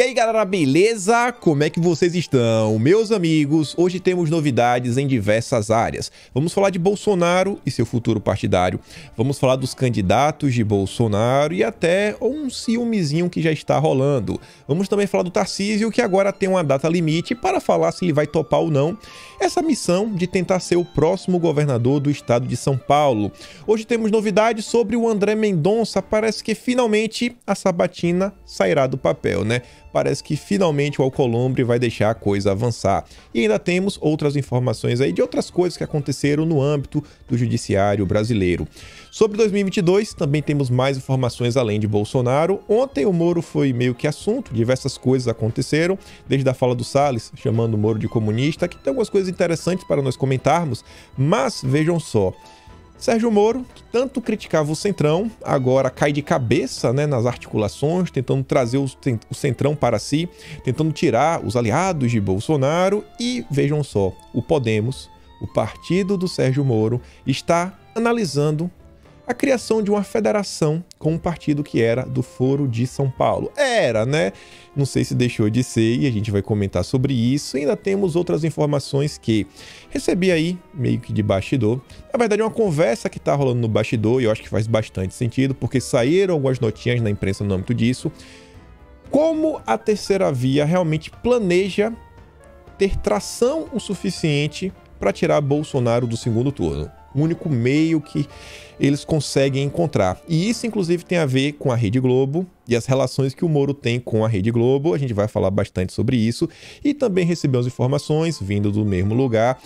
E aí galera, beleza? Como é que vocês estão? Meus amigos, hoje temos novidades em diversas áreas. Vamos falar de Bolsonaro e seu futuro partidário. Vamos falar dos candidatos de Bolsonaro e até um ciúmezinho que já está rolando. Vamos também falar do Tarcísio, que agora tem uma data limite para falar se ele vai topar ou não essa missão de tentar ser o próximo governador do estado de São Paulo. Hoje temos novidades sobre o André Mendonça. Parece que finalmente a sabatina sairá do papel, né? parece que finalmente o Alcolumbre vai deixar a coisa avançar. E ainda temos outras informações aí de outras coisas que aconteceram no âmbito do judiciário brasileiro. Sobre 2022, também temos mais informações além de Bolsonaro. Ontem o Moro foi meio que assunto, diversas coisas aconteceram, desde a fala do Salles, chamando o Moro de comunista, que tem algumas coisas interessantes para nós comentarmos, mas vejam só. Sérgio Moro, que tanto criticava o Centrão, agora cai de cabeça né, nas articulações, tentando trazer o, Centrão para si, tentando tirar os aliados de Bolsonaro. E vejam só, o Podemos, o partido do Sérgio Moro, está analisando a criação de uma federação com um partido que era do Foro de São Paulo. Era, né? Não sei se deixou de ser e a gente vai comentar sobre isso. ainda temos outras informações que recebi aí, meio que de bastidor. Na verdade, é uma conversa que está rolando no bastidor e eu acho que faz bastante sentido, porque saíram algumas notinhas na imprensa no âmbito disso. Como a terceira via realmente planeja ter tração o suficiente para tirar Bolsonaro do segundo turno. O único meio que eles conseguem encontrar. E isso, inclusive, tem a ver com a Rede Globo e as relações que o Moro tem com a Rede Globo. A gente vai falar bastante sobre isso. E também recebemos informações, vindo do mesmo lugar,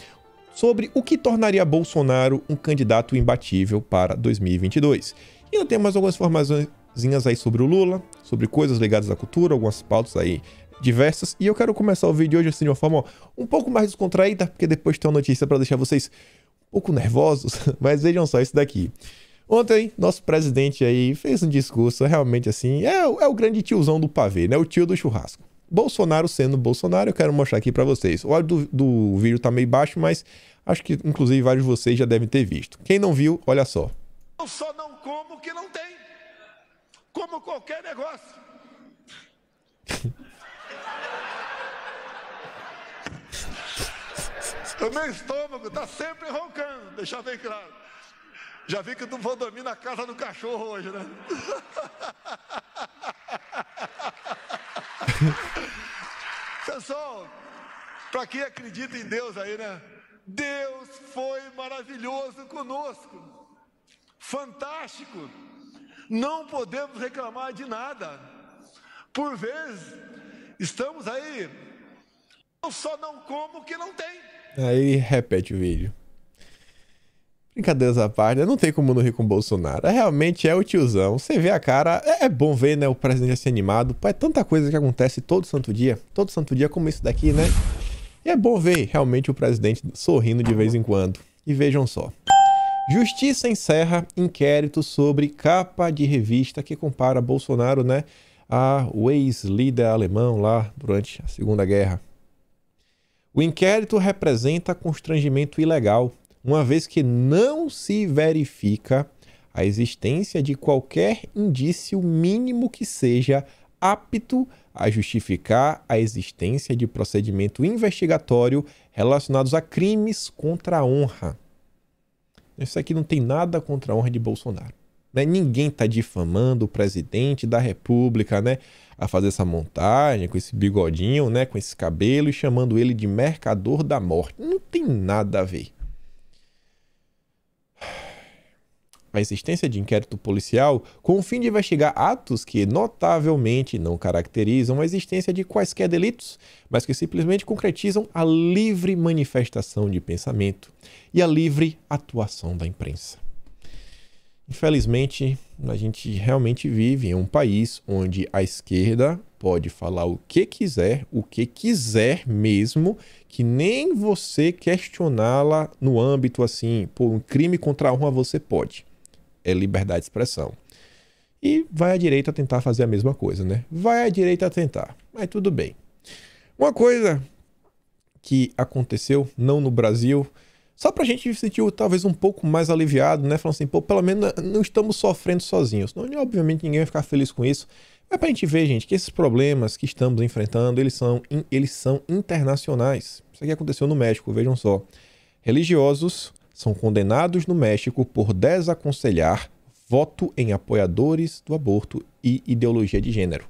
sobre o que tornaria Bolsonaro um candidato imbatível para 2022. E ainda tem mais algumas informações aí sobre o Lula, sobre coisas ligadas à cultura, algumas pautas aí diversas. E eu quero começar o vídeo hoje assim de uma forma ó, um pouco mais descontraída, porque depois tem uma notícia para deixar vocês ou com nervosos. Mas vejam só isso daqui. Ontem, nosso presidente aí fez um discurso realmente assim, é, é o grande tiozão do pavê, né? O tio do churrasco. Bolsonaro sendo Bolsonaro, eu quero mostrar aqui para vocês. O áudio do, do vídeo tá meio baixo, mas acho que inclusive vários de vocês já devem ter visto. Quem não viu, olha só. Eu só não como que não tem. Como qualquer negócio. O meu estômago está sempre roncando, deixar bem claro. Já vi que eu não vou dormir na casa do cachorro hoje, né? Pessoal, para quem acredita em Deus aí, né? Deus foi maravilhoso conosco, fantástico. Não podemos reclamar de nada. Por vezes, estamos aí, eu só não como o que não tem. Aí repete o vídeo. Brincadeiras à parte, não tem como não rir com o Bolsonaro. É, realmente é o tiozão. Você vê a cara, é, é bom ver, né? O presidente assim animado. é tanta coisa que acontece todo santo dia. Todo santo dia, como isso daqui, né? E é bom ver realmente o presidente sorrindo de vez em quando. E vejam só. Justiça encerra inquérito sobre capa de revista que compara Bolsonaro, né? A o ex-líder alemão lá durante a Segunda Guerra. O inquérito representa constrangimento ilegal, uma vez que não se verifica a existência de qualquer indício mínimo que seja apto a justificar a existência de procedimento investigatório relacionados a crimes contra a honra. Isso aqui não tem nada contra a honra de Bolsonaro. Né? Ninguém está difamando o presidente da República, né? A fazer essa montagem com esse bigodinho, né? Com esse cabelo e chamando ele de mercador da morte. Não tem nada a ver. a existência de inquérito policial com o fim de investigar atos que notavelmente não caracterizam a existência de quaisquer delitos, mas que simplesmente concretizam a livre manifestação de pensamento e a livre atuação da imprensa. Infelizmente, a gente realmente vive em um país onde a esquerda pode falar o que quiser, o que quiser mesmo, que nem você questioná-la no âmbito assim, por um crime contra a honra você pode. É liberdade de expressão. E vai a direita tentar fazer a mesma coisa, né? Vai a direita tentar, mas tudo bem. Uma coisa que aconteceu, não no Brasil, só pra gente sentir talvez um pouco mais aliviado, né? Falando assim, pô, pelo menos não estamos sofrendo sozinhos. Não, obviamente ninguém vai ficar feliz com isso. Mas pra gente ver, gente, que esses problemas que estamos enfrentando, eles são, eles são internacionais. Isso aqui aconteceu no México, vejam só. Religiosos são condenados no México por desaconselhar voto em apoiadores do aborto e ideologia de gênero.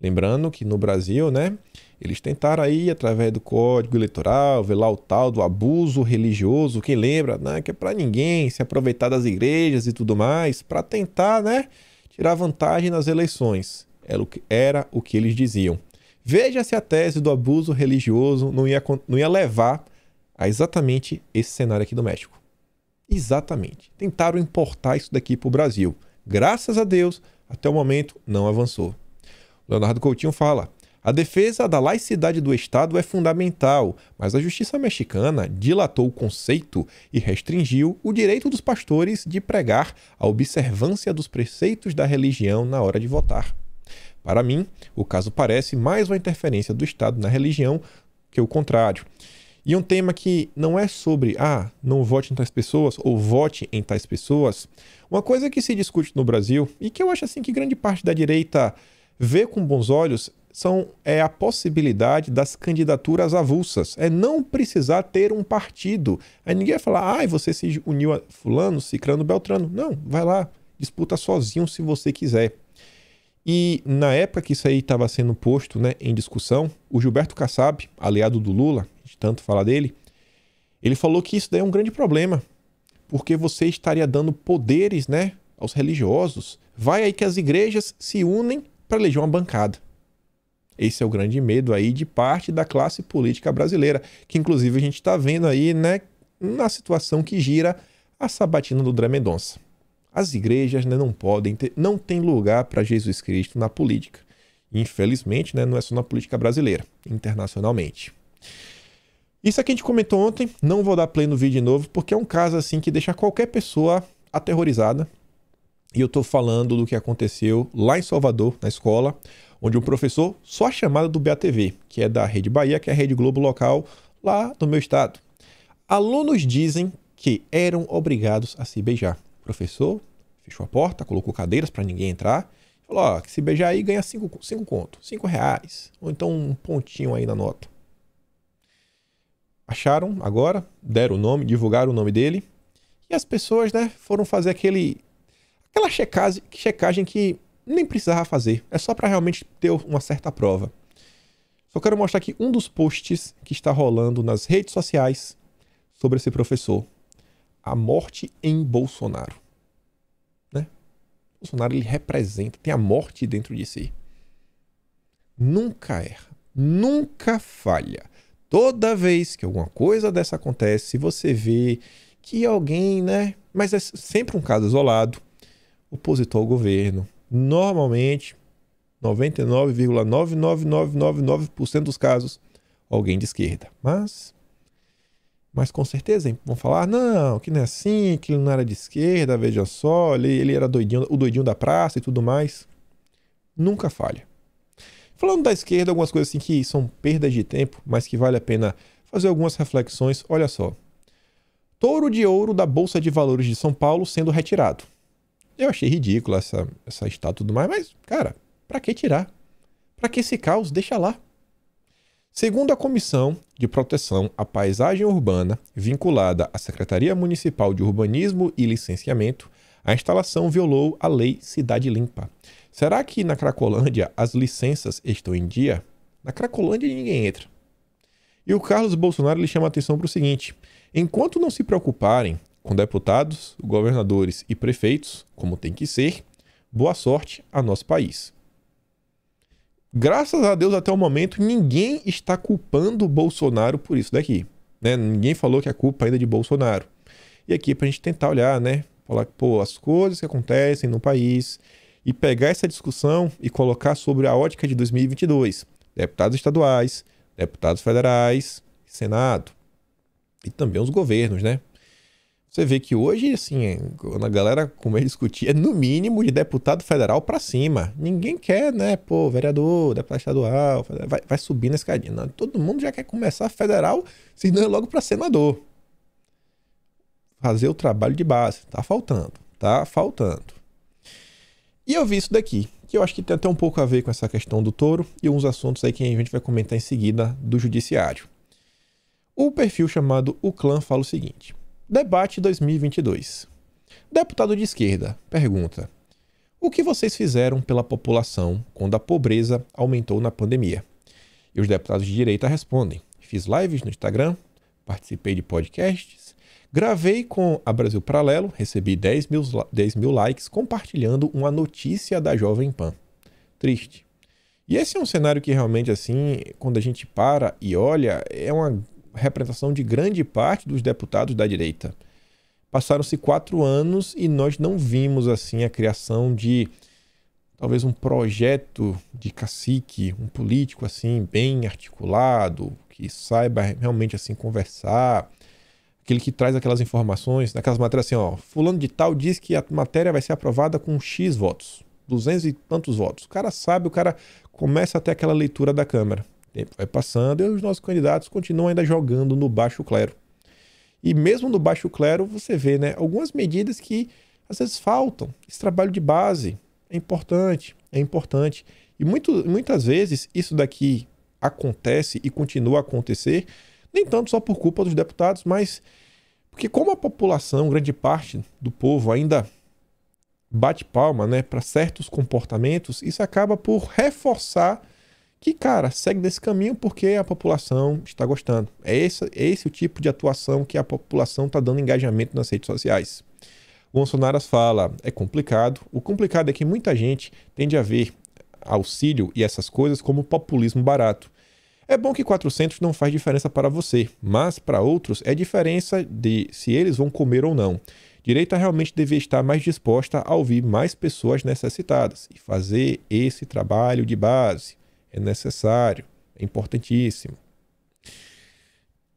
Lembrando que no Brasil, né, eles tentaram aí, através do Código Eleitoral, ver lá o tal do abuso religioso, quem lembra, né, que é para ninguém se aproveitar das igrejas e tudo mais, para tentar, né, tirar vantagem nas eleições. Era o que eles diziam. Veja se a tese do abuso religioso não ia, não ia levar a exatamente esse cenário aqui do México. Exatamente. Tentaram importar isso daqui para o Brasil. Graças a Deus, até o momento não avançou. Leonardo Coutinho fala: a defesa da laicidade do Estado é fundamental, mas a justiça mexicana dilatou o conceito e restringiu o direito dos pastores de pregar a observância dos preceitos da religião na hora de votar. Para mim, o caso parece mais uma interferência do Estado na religião que o contrário. E um tema que não é sobre, ah, não vote em tais pessoas ou vote em tais pessoas. Uma coisa que se discute no Brasil e que eu acho assim que grande parte da direita Ver com bons olhos são, é a possibilidade das candidaturas avulsas. É não precisar ter um partido. Aí ninguém vai falar, ai, ah, você se uniu a fulano, cicrano, beltrano. Não, vai lá, disputa sozinho se você quiser. E na época que isso aí estava sendo posto né, em discussão, o Gilberto Kassab, aliado do Lula, de tanto falar dele, ele falou que isso daí é um grande problema, porque você estaria dando poderes né, aos religiosos. Vai aí que as igrejas se unem para eleger uma bancada. Esse é o grande medo aí de parte da classe política brasileira, que inclusive a gente está vendo aí, né, na situação que gira a sabatina do André Mendonça. As igrejas né, não podem ter, não tem lugar para Jesus Cristo na política. Infelizmente, né, não é só na política brasileira, internacionalmente. Isso aqui a gente comentou ontem, não vou dar play no vídeo de novo, porque é um caso assim que deixa qualquer pessoa aterrorizada, e eu estou falando do que aconteceu lá em Salvador, na escola, onde um professor, só a chamada do BATV, que é da Rede Bahia, que é a Rede Globo local lá no meu estado. Alunos dizem que eram obrigados a se beijar. O professor fechou a porta, colocou cadeiras para ninguém entrar. Falou, ó, que se beijar aí ganha 5 cinco, cinco conto, 5 reais, ou então um pontinho aí na nota. Acharam agora, deram o nome, divulgaram o nome dele, e as pessoas né, foram fazer aquele Aquela checagem, checagem que nem precisava fazer, é só para realmente ter uma certa prova. Só quero mostrar aqui um dos posts que está rolando nas redes sociais sobre esse professor. A morte em Bolsonaro. Né? Bolsonaro ele representa, tem a morte dentro de si. Nunca erra, nunca falha. Toda vez que alguma coisa dessa acontece, você vê que alguém, né? Mas é sempre um caso isolado opositor ao governo. Normalmente, 99,99999% dos casos, alguém de esquerda. Mas, mas com certeza vão falar: não, que não é assim, que ele não era de esquerda, veja só, ele, ele era doidinho, o doidinho da praça e tudo mais. Nunca falha. Falando da esquerda, algumas coisas assim que são perdas de tempo, mas que vale a pena fazer algumas reflexões. Olha só. Touro de ouro da Bolsa de Valores de São Paulo sendo retirado. Eu achei ridícula essa, essa estátua e tudo mais, mas, cara, para que tirar? Para que esse caos? Deixa lá. Segundo a Comissão de Proteção à Paisagem Urbana, vinculada à Secretaria Municipal de Urbanismo e Licenciamento, a instalação violou a Lei Cidade Limpa. Será que na Cracolândia as licenças estão em dia? Na Cracolândia ninguém entra. E o Carlos Bolsonaro lhe chama a atenção para o seguinte: enquanto não se preocuparem com deputados, governadores e prefeitos, como tem que ser, boa sorte a nosso país. Graças a Deus, até o momento, ninguém está culpando o Bolsonaro por isso daqui. Né? Ninguém falou que a é culpa ainda é de Bolsonaro. E aqui é para a gente tentar olhar, né? Falar, pô, as coisas que acontecem no país e pegar essa discussão e colocar sobre a ótica de 2022. Deputados estaduais, deputados federais, Senado e também os governos, né? Você vê que hoje, assim, é, quando a galera como eles discutir, é no mínimo de deputado federal para cima. Ninguém quer, né? Pô, vereador, deputado estadual, vai, vai subir na escadinha. Não, todo mundo já quer começar federal, se não é logo para senador. Fazer o trabalho de base. Tá faltando, tá faltando. E eu vi isso daqui, que eu acho que tem até um pouco a ver com essa questão do touro e uns assuntos aí que a gente vai comentar em seguida do judiciário. O perfil chamado O Clã fala o seguinte. Debate 2022. Deputado de esquerda pergunta: O que vocês fizeram pela população quando a pobreza aumentou na pandemia? E os deputados de direita respondem: Fiz lives no Instagram, participei de podcasts, gravei com a Brasil Paralelo, recebi 10 mil, 10 mil likes compartilhando uma notícia da Jovem Pan. Triste. E esse é um cenário que realmente, assim, quando a gente para e olha, é uma representação de grande parte dos deputados da direita. Passaram-se quatro anos e nós não vimos assim a criação de talvez um projeto de cacique, um político assim bem articulado, que saiba realmente assim conversar, aquele que traz aquelas informações, naquelas matérias assim, ó, fulano de tal diz que a matéria vai ser aprovada com X votos, duzentos e tantos votos. O cara sabe, o cara começa até aquela leitura da Câmara tempo vai passando e os nossos candidatos continuam ainda jogando no baixo clero. E mesmo no baixo clero, você vê né, algumas medidas que às vezes faltam. Esse trabalho de base é importante, é importante. E muito, muitas vezes isso daqui acontece e continua a acontecer, nem tanto só por culpa dos deputados, mas porque como a população, grande parte do povo ainda bate palma né, para certos comportamentos, isso acaba por reforçar que, cara, segue nesse caminho porque a população está gostando. É esse, é esse o tipo de atuação que a população está dando engajamento nas redes sociais. O Bolsonaro fala, é complicado. O complicado é que muita gente tende a ver auxílio e essas coisas como populismo barato. É bom que 400 não faz diferença para você, mas para outros é diferença de se eles vão comer ou não. Direita realmente devia estar mais disposta a ouvir mais pessoas necessitadas e fazer esse trabalho de base é necessário, é importantíssimo.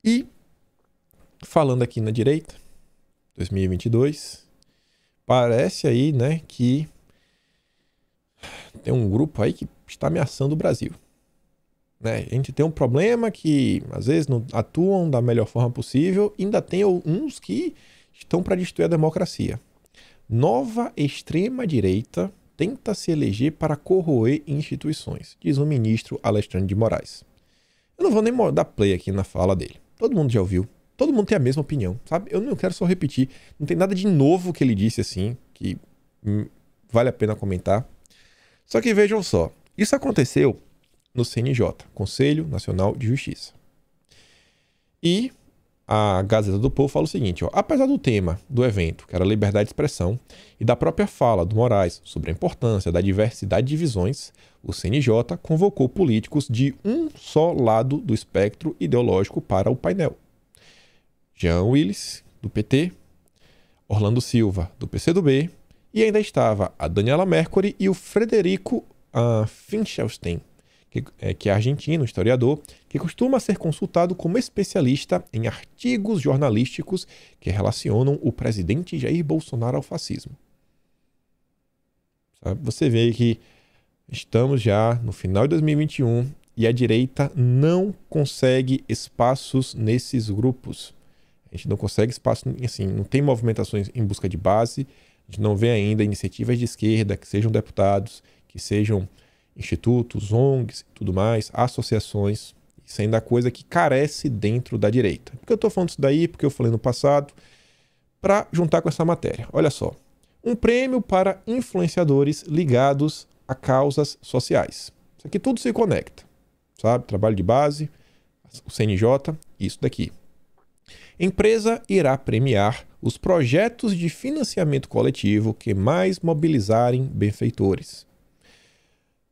E falando aqui na direita, 2022, parece aí, né, que tem um grupo aí que está ameaçando o Brasil. Né? A gente tem um problema que às vezes não atuam da melhor forma possível, ainda tem uns que estão para destruir a democracia. Nova extrema-direita tenta se eleger para corroer instituições, diz o ministro Alexandre de Moraes. Eu não vou nem dar play aqui na fala dele. Todo mundo já ouviu. Todo mundo tem a mesma opinião, sabe? Eu não quero só repetir. Não tem nada de novo que ele disse assim que vale a pena comentar. Só que vejam só. Isso aconteceu no CNJ, Conselho Nacional de Justiça. E a Gazeta do Povo fala o seguinte: ó, apesar do tema do evento, que era liberdade de expressão, e da própria fala do Moraes sobre a importância da diversidade de visões, o CNJ convocou políticos de um só lado do espectro ideológico para o painel. Jean Willis, do PT, Orlando Silva, do PCdoB, e ainda estava a Daniela Mercury e o Frederico uh, que é, que é argentino, historiador, que costuma ser consultado como especialista em artigos jornalísticos que relacionam o presidente Jair Bolsonaro ao fascismo. Sabe? Você vê que estamos já no final de 2021 e a direita não consegue espaços nesses grupos. A gente não consegue espaço, assim, não tem movimentações em busca de base, a gente não vê ainda iniciativas de esquerda que sejam deputados, que sejam institutos, ONGs e tudo mais, associações. Isso ainda é coisa que carece dentro da direita. Por que eu estou falando isso daí? Porque eu falei no passado, para juntar com essa matéria. Olha só. Um prêmio para influenciadores ligados a causas sociais. Isso aqui tudo se conecta, sabe? Trabalho de base, o CNJ, isso daqui. Empresa irá premiar os projetos de financiamento coletivo que mais mobilizarem benfeitores.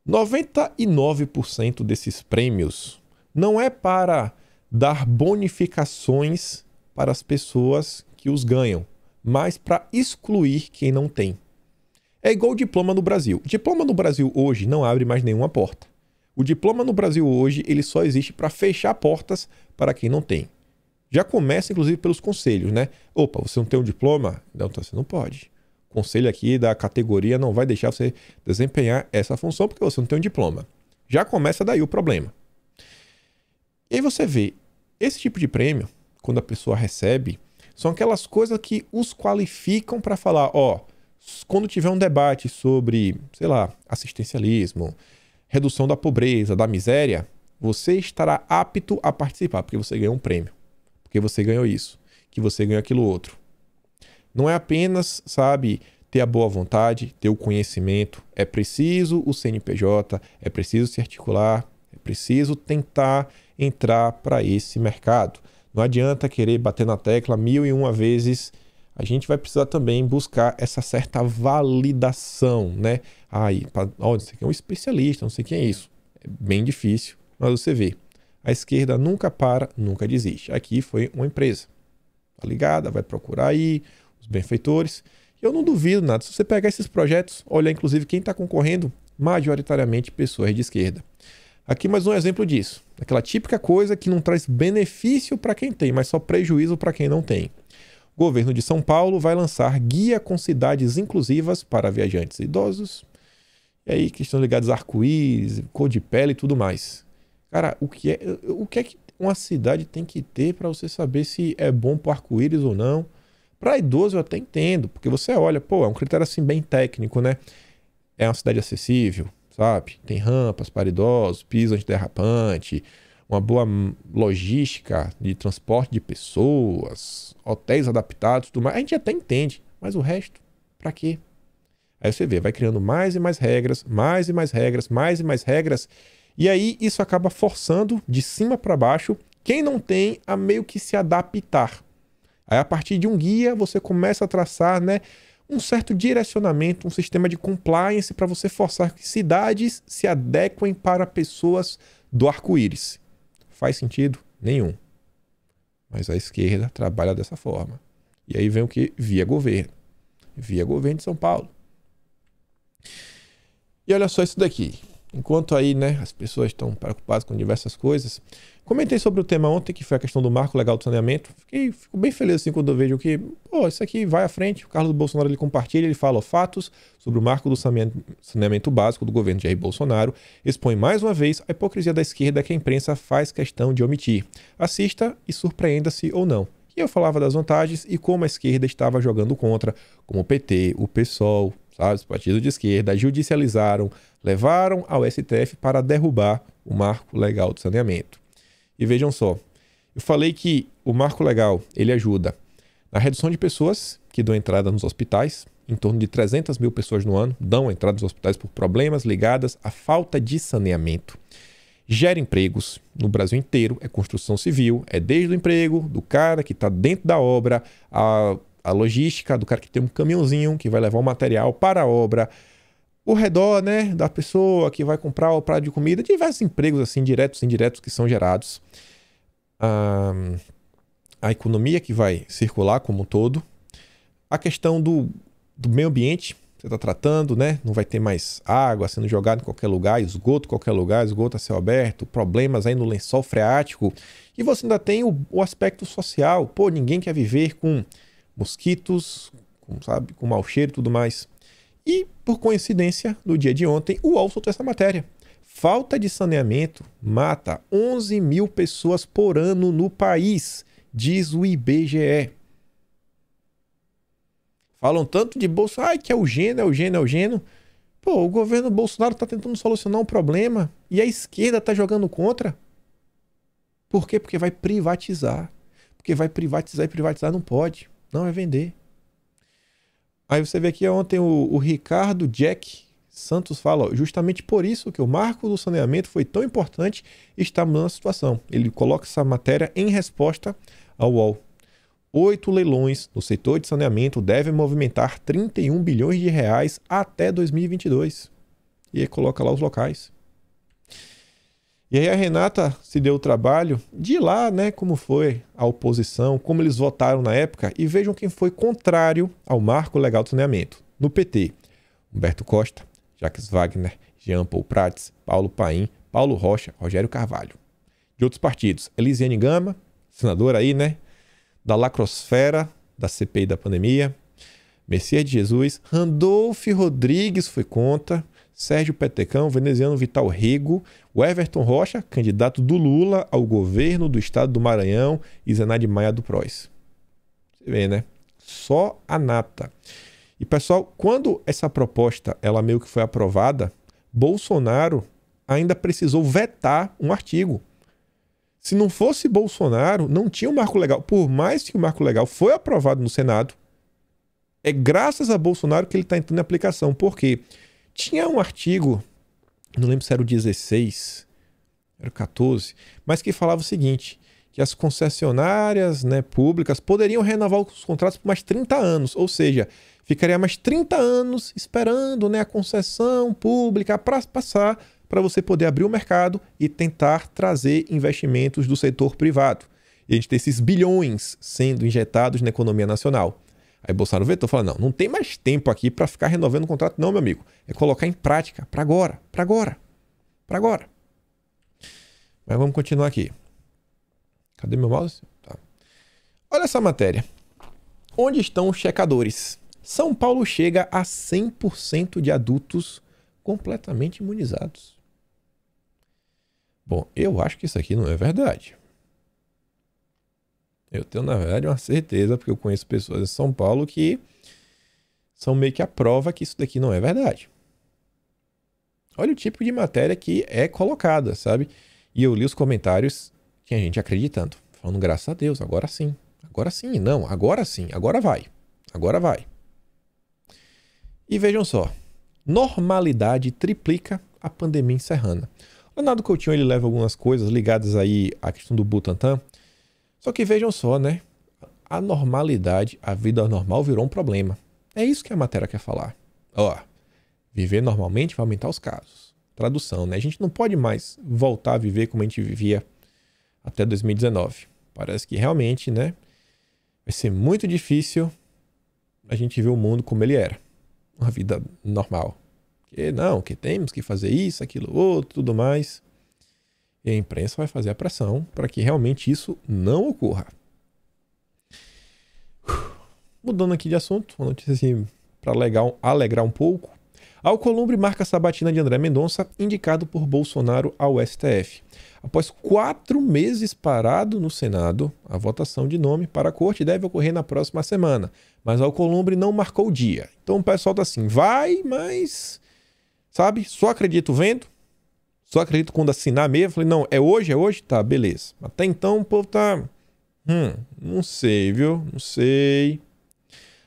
99% desses prêmios não é para dar bonificações para as pessoas que os ganham, mas para excluir quem não tem. É igual o diploma no Brasil. O diploma no Brasil hoje não abre mais nenhuma porta. O diploma no Brasil hoje ele só existe para fechar portas para quem não tem. Já começa, inclusive, pelos conselhos, né? Opa, você não tem um diploma? Então você não pode conselho aqui da categoria não vai deixar você desempenhar essa função porque você não tem um diploma. Já começa daí o problema. E aí você vê, esse tipo de prêmio, quando a pessoa recebe, são aquelas coisas que os qualificam para falar, ó, quando tiver um debate sobre, sei lá, assistencialismo, redução da pobreza, da miséria, você estará apto a participar, porque você ganhou um prêmio, porque você ganhou isso, que você ganhou aquilo outro. Não é apenas, sabe, ter a boa vontade, ter o conhecimento. É preciso o CNPJ, é preciso se articular, é preciso tentar entrar para esse mercado. Não adianta querer bater na tecla mil e uma vezes. A gente vai precisar também buscar essa certa validação, né? Aí, pra, ó, você é um especialista, não sei quem é isso. É bem difícil, mas você vê. A esquerda nunca para, nunca desiste. Aqui foi uma empresa. Tá ligada? Vai procurar aí os benfeitores. Eu não duvido nada. Se você pegar esses projetos, olhar inclusive quem está concorrendo, majoritariamente pessoas de esquerda. Aqui mais um exemplo disso. Aquela típica coisa que não traz benefício para quem tem, mas só prejuízo para quem não tem. O governo de São Paulo vai lançar guia com cidades inclusivas para viajantes e idosos. E aí, questões ligadas a arco-íris, cor de pele e tudo mais. Cara, o que é, o que, é que uma cidade tem que ter para você saber se é bom para arco-íris ou não? Para idoso eu até entendo, porque você olha, pô, é um critério assim bem técnico, né? É uma cidade acessível, sabe? Tem rampas para idosos, piso antiderrapante, uma boa logística de transporte de pessoas, hotéis adaptados, tudo mais. A gente até entende, mas o resto, para quê? Aí você vê, vai criando mais e mais regras, mais e mais regras, mais e mais regras, e aí isso acaba forçando de cima para baixo quem não tem a meio que se adaptar. Aí, a partir de um guia, você começa a traçar né, um certo direcionamento, um sistema de compliance para você forçar que cidades se adequem para pessoas do arco-íris. Faz sentido? Nenhum. Mas a esquerda trabalha dessa forma. E aí vem o que? Via governo. Via governo de São Paulo. E olha só isso daqui. Enquanto aí, né, as pessoas estão preocupadas com diversas coisas. Comentei sobre o tema ontem, que foi a questão do marco legal do saneamento. Fiquei, fico bem feliz assim quando eu vejo que, pô, isso aqui vai à frente. O Carlos Bolsonaro ele compartilha, ele fala fatos sobre o marco do saneamento básico do governo de Jair Bolsonaro, expõe mais uma vez a hipocrisia da esquerda que a imprensa faz questão de omitir. Assista e surpreenda-se ou não. E eu falava das vantagens e como a esquerda estava jogando contra, como o PT, o PSOL, sabe? Os partidos de esquerda judicializaram, levaram ao STF para derrubar o marco legal do saneamento. E vejam só, eu falei que o marco legal, ele ajuda na redução de pessoas que dão entrada nos hospitais, em torno de 300 mil pessoas no ano dão entrada nos hospitais por problemas ligados à falta de saneamento. Gera empregos no Brasil inteiro, é construção civil, é desde o emprego do cara que está dentro da obra, a a logística do cara que tem um caminhãozinho que vai levar o material para a obra, o redor, né, da pessoa que vai comprar o prato de comida, diversos empregos assim, diretos e indiretos que são gerados. A, ah, a economia que vai circular como um todo, a questão do, do meio ambiente, você está tratando, né? Não vai ter mais água sendo jogada em qualquer lugar, esgoto em qualquer lugar, esgoto a céu aberto, problemas aí no lençol freático. E você ainda tem o, o aspecto social. Pô, ninguém quer viver com mosquitos, com, sabe, com mau cheiro e tudo mais. E, por coincidência, no dia de ontem, o UOL soltou essa matéria. Falta de saneamento mata 11 mil pessoas por ano no país, diz o IBGE. Falam tanto de Bolsonaro, ai, que é o gênio, é o gênio, é o gênio. Pô, o governo Bolsonaro está tentando solucionar um problema e a esquerda está jogando contra. Por quê? Porque vai privatizar. Porque vai privatizar e privatizar não pode. Não, é vender. Aí você vê aqui ontem o, o Ricardo Jack Santos fala, ó, justamente por isso que o marco do saneamento foi tão importante e está mudando a situação. Ele coloca essa matéria em resposta ao UOL. Oito leilões no setor de saneamento devem movimentar 31 bilhões de reais até 2022. E ele coloca lá os locais. E aí a Renata se deu o trabalho de ir lá, né, como foi a oposição, como eles votaram na época, e vejam quem foi contrário ao marco legal do saneamento. No PT, Humberto Costa, Jacques Wagner, Jean Paul Prats, Paulo Paim, Paulo Rocha, Rogério Carvalho. De outros partidos, Elisiane Gama, senadora aí, né, da lacrosfera, da CPI da pandemia, Messias de Jesus, Randolph Rodrigues foi contra, Sérgio Petecão, veneziano Vital Rego, o Everton Rocha, candidato do Lula ao governo do estado do Maranhão e Zenade Maia do Prós. Você vê, né? Só a nata. E pessoal, quando essa proposta ela meio que foi aprovada, Bolsonaro ainda precisou vetar um artigo. Se não fosse Bolsonaro, não tinha o um marco legal. Por mais que o marco legal foi aprovado no Senado, é graças a Bolsonaro que ele está entrando em aplicação. Por quê? Porque tinha um artigo, não lembro se era o 16, era o 14, mas que falava o seguinte: que as concessionárias né, públicas poderiam renovar os contratos por mais 30 anos, ou seja, ficaria mais 30 anos esperando né, a concessão pública para passar para você poder abrir o mercado e tentar trazer investimentos do setor privado. E a gente ter esses bilhões sendo injetados na economia nacional. Aí Bolsonaro vetou, fala: não, não tem mais tempo aqui para ficar renovando o contrato, não, meu amigo. É colocar em prática, para agora, para agora, para agora. Mas vamos continuar aqui. Cadê meu mouse? Tá. Olha essa matéria. Onde estão os checadores? São Paulo chega a 100% de adultos completamente imunizados. Bom, eu acho que isso aqui não é verdade. Eu tenho, na verdade, uma certeza, porque eu conheço pessoas em São Paulo que são meio que a prova que isso daqui não é verdade. Olha o tipo de matéria que é colocada, sabe? E eu li os comentários, tinha gente acreditando, falando, graças a Deus, agora sim. Agora sim, não, agora sim, agora vai. Agora vai. E vejam só, normalidade triplica a pandemia encerrando. Leonardo Coutinho ele leva algumas coisas ligadas aí à questão do Butantan, só que vejam só, né? A normalidade, a vida normal virou um problema. É isso que a matéria quer falar. Ó, viver normalmente vai aumentar os casos. Tradução, né? A gente não pode mais voltar a viver como a gente vivia até 2019. Parece que realmente, né? Vai ser muito difícil a gente ver o mundo como ele era. Uma vida normal. Que não, que temos que fazer isso, aquilo, outro, tudo mais. E a imprensa vai fazer a pressão para que realmente isso não ocorra. Mudando aqui de assunto, uma notícia assim para alegrar um pouco. Alcolumbre marca sabatina de André Mendonça, indicado por Bolsonaro ao STF. Após quatro meses parado no Senado, a votação de nome para a corte deve ocorrer na próxima semana. Mas Alcolumbre não marcou o dia. Então o pessoal tá assim, vai, mas. Sabe? Só acredito vendo. Só acredito quando assinar mesmo. Falei, não, é hoje, é hoje? Tá, beleza. Até então o povo tá. Hum, não sei, viu? Não sei.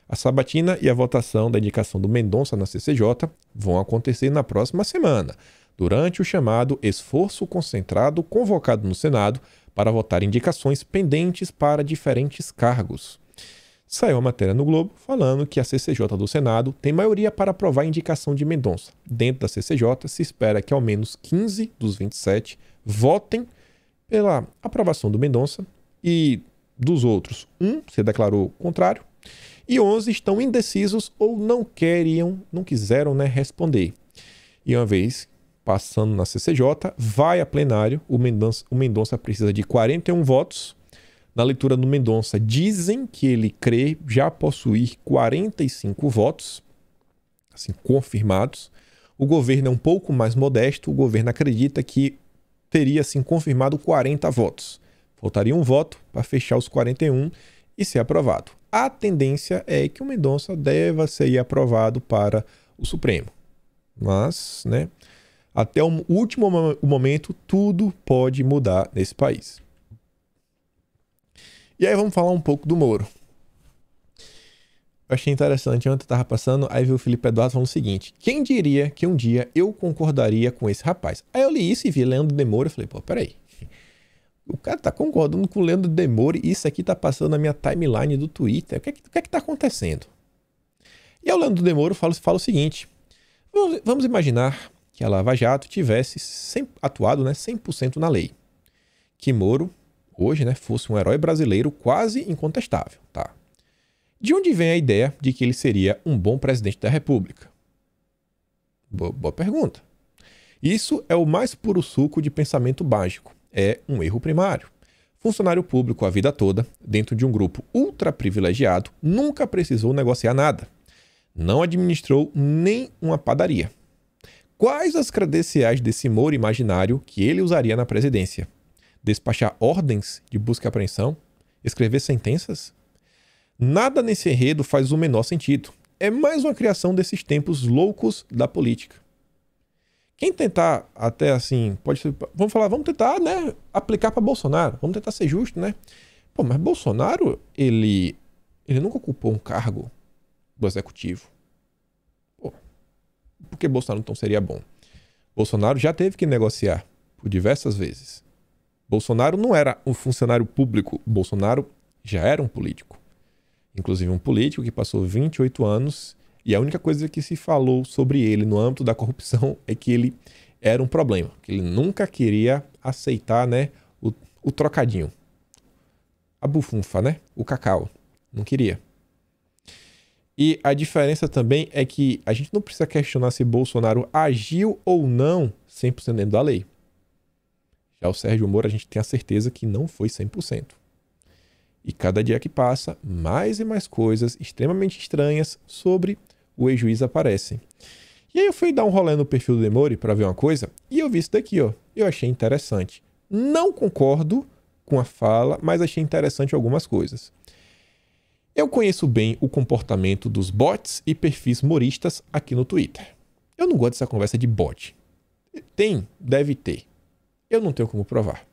A sabatina e a votação da indicação do Mendonça na CCJ vão acontecer na próxima semana, durante o chamado esforço concentrado convocado no Senado para votar indicações pendentes para diferentes cargos saiu a matéria no Globo falando que a CCJ do Senado tem maioria para aprovar a indicação de Mendonça. Dentro da CCJ, se espera que ao menos 15 dos 27 votem pela aprovação do Mendonça e dos outros, um se declarou contrário e 11 estão indecisos ou não queriam, não quiseram né, responder. E uma vez passando na CCJ, vai a plenário, o Mendonça, o Mendonça precisa de 41 votos na leitura do Mendonça, dizem que ele crê já possuir 45 votos, assim, confirmados. O governo é um pouco mais modesto, o governo acredita que teria, assim, confirmado 40 votos. Faltaria um voto para fechar os 41 e ser aprovado. A tendência é que o Mendonça deva ser aprovado para o Supremo. Mas, né, até o último momento, tudo pode mudar nesse país. E aí vamos falar um pouco do Moro. Eu achei interessante, ontem eu tava passando, aí vi o Felipe Eduardo falando o seguinte: quem diria que um dia eu concordaria com esse rapaz? Aí eu li isso e vi Leandro Demoro e falei, pô, peraí. O cara tá concordando com o Leandro Demore e isso aqui tá passando na minha timeline do Twitter. O que é que, o que, é que tá acontecendo? E aí o Leandro Demoro fala, fala o seguinte: vamos, vamos imaginar que a Lava Jato tivesse atuado né, 100% na lei. Que Moro hoje né, fosse um herói brasileiro quase incontestável. Tá? De onde vem a ideia de que ele seria um bom presidente da República? Boa, boa pergunta. Isso é o mais puro suco de pensamento básico. É um erro primário. Funcionário público a vida toda, dentro de um grupo ultra privilegiado, nunca precisou negociar nada. Não administrou nem uma padaria. Quais as credenciais desse Moro imaginário que ele usaria na presidência? despachar ordens de busca e apreensão, escrever sentenças? Nada nesse enredo faz o menor sentido. É mais uma criação desses tempos loucos da política. Quem tentar até assim, pode ser, vamos falar, vamos tentar, né, aplicar para Bolsonaro, vamos tentar ser justo, né? Pô, mas Bolsonaro, ele ele nunca ocupou um cargo do executivo. Pô, por que Bolsonaro então seria bom? Bolsonaro já teve que negociar por diversas vezes. Bolsonaro não era um funcionário público, Bolsonaro já era um político. Inclusive, um político que passou 28 anos e a única coisa que se falou sobre ele no âmbito da corrupção é que ele era um problema, que ele nunca queria aceitar né, o, o trocadinho, a bufunfa, né, o cacau. Não queria. E a diferença também é que a gente não precisa questionar se Bolsonaro agiu ou não 100% dentro da lei. Já o Sérgio Moro, a gente tem a certeza que não foi 100%. E cada dia que passa, mais e mais coisas extremamente estranhas sobre o ex-juiz aparecem. E aí eu fui dar um rolê no perfil do Demore para ver uma coisa, e eu vi isso daqui, ó. Eu achei interessante. Não concordo com a fala, mas achei interessante algumas coisas. Eu conheço bem o comportamento dos bots e perfis moristas aqui no Twitter. Eu não gosto dessa conversa de bot. Tem, deve ter. Eu não tenho como provar.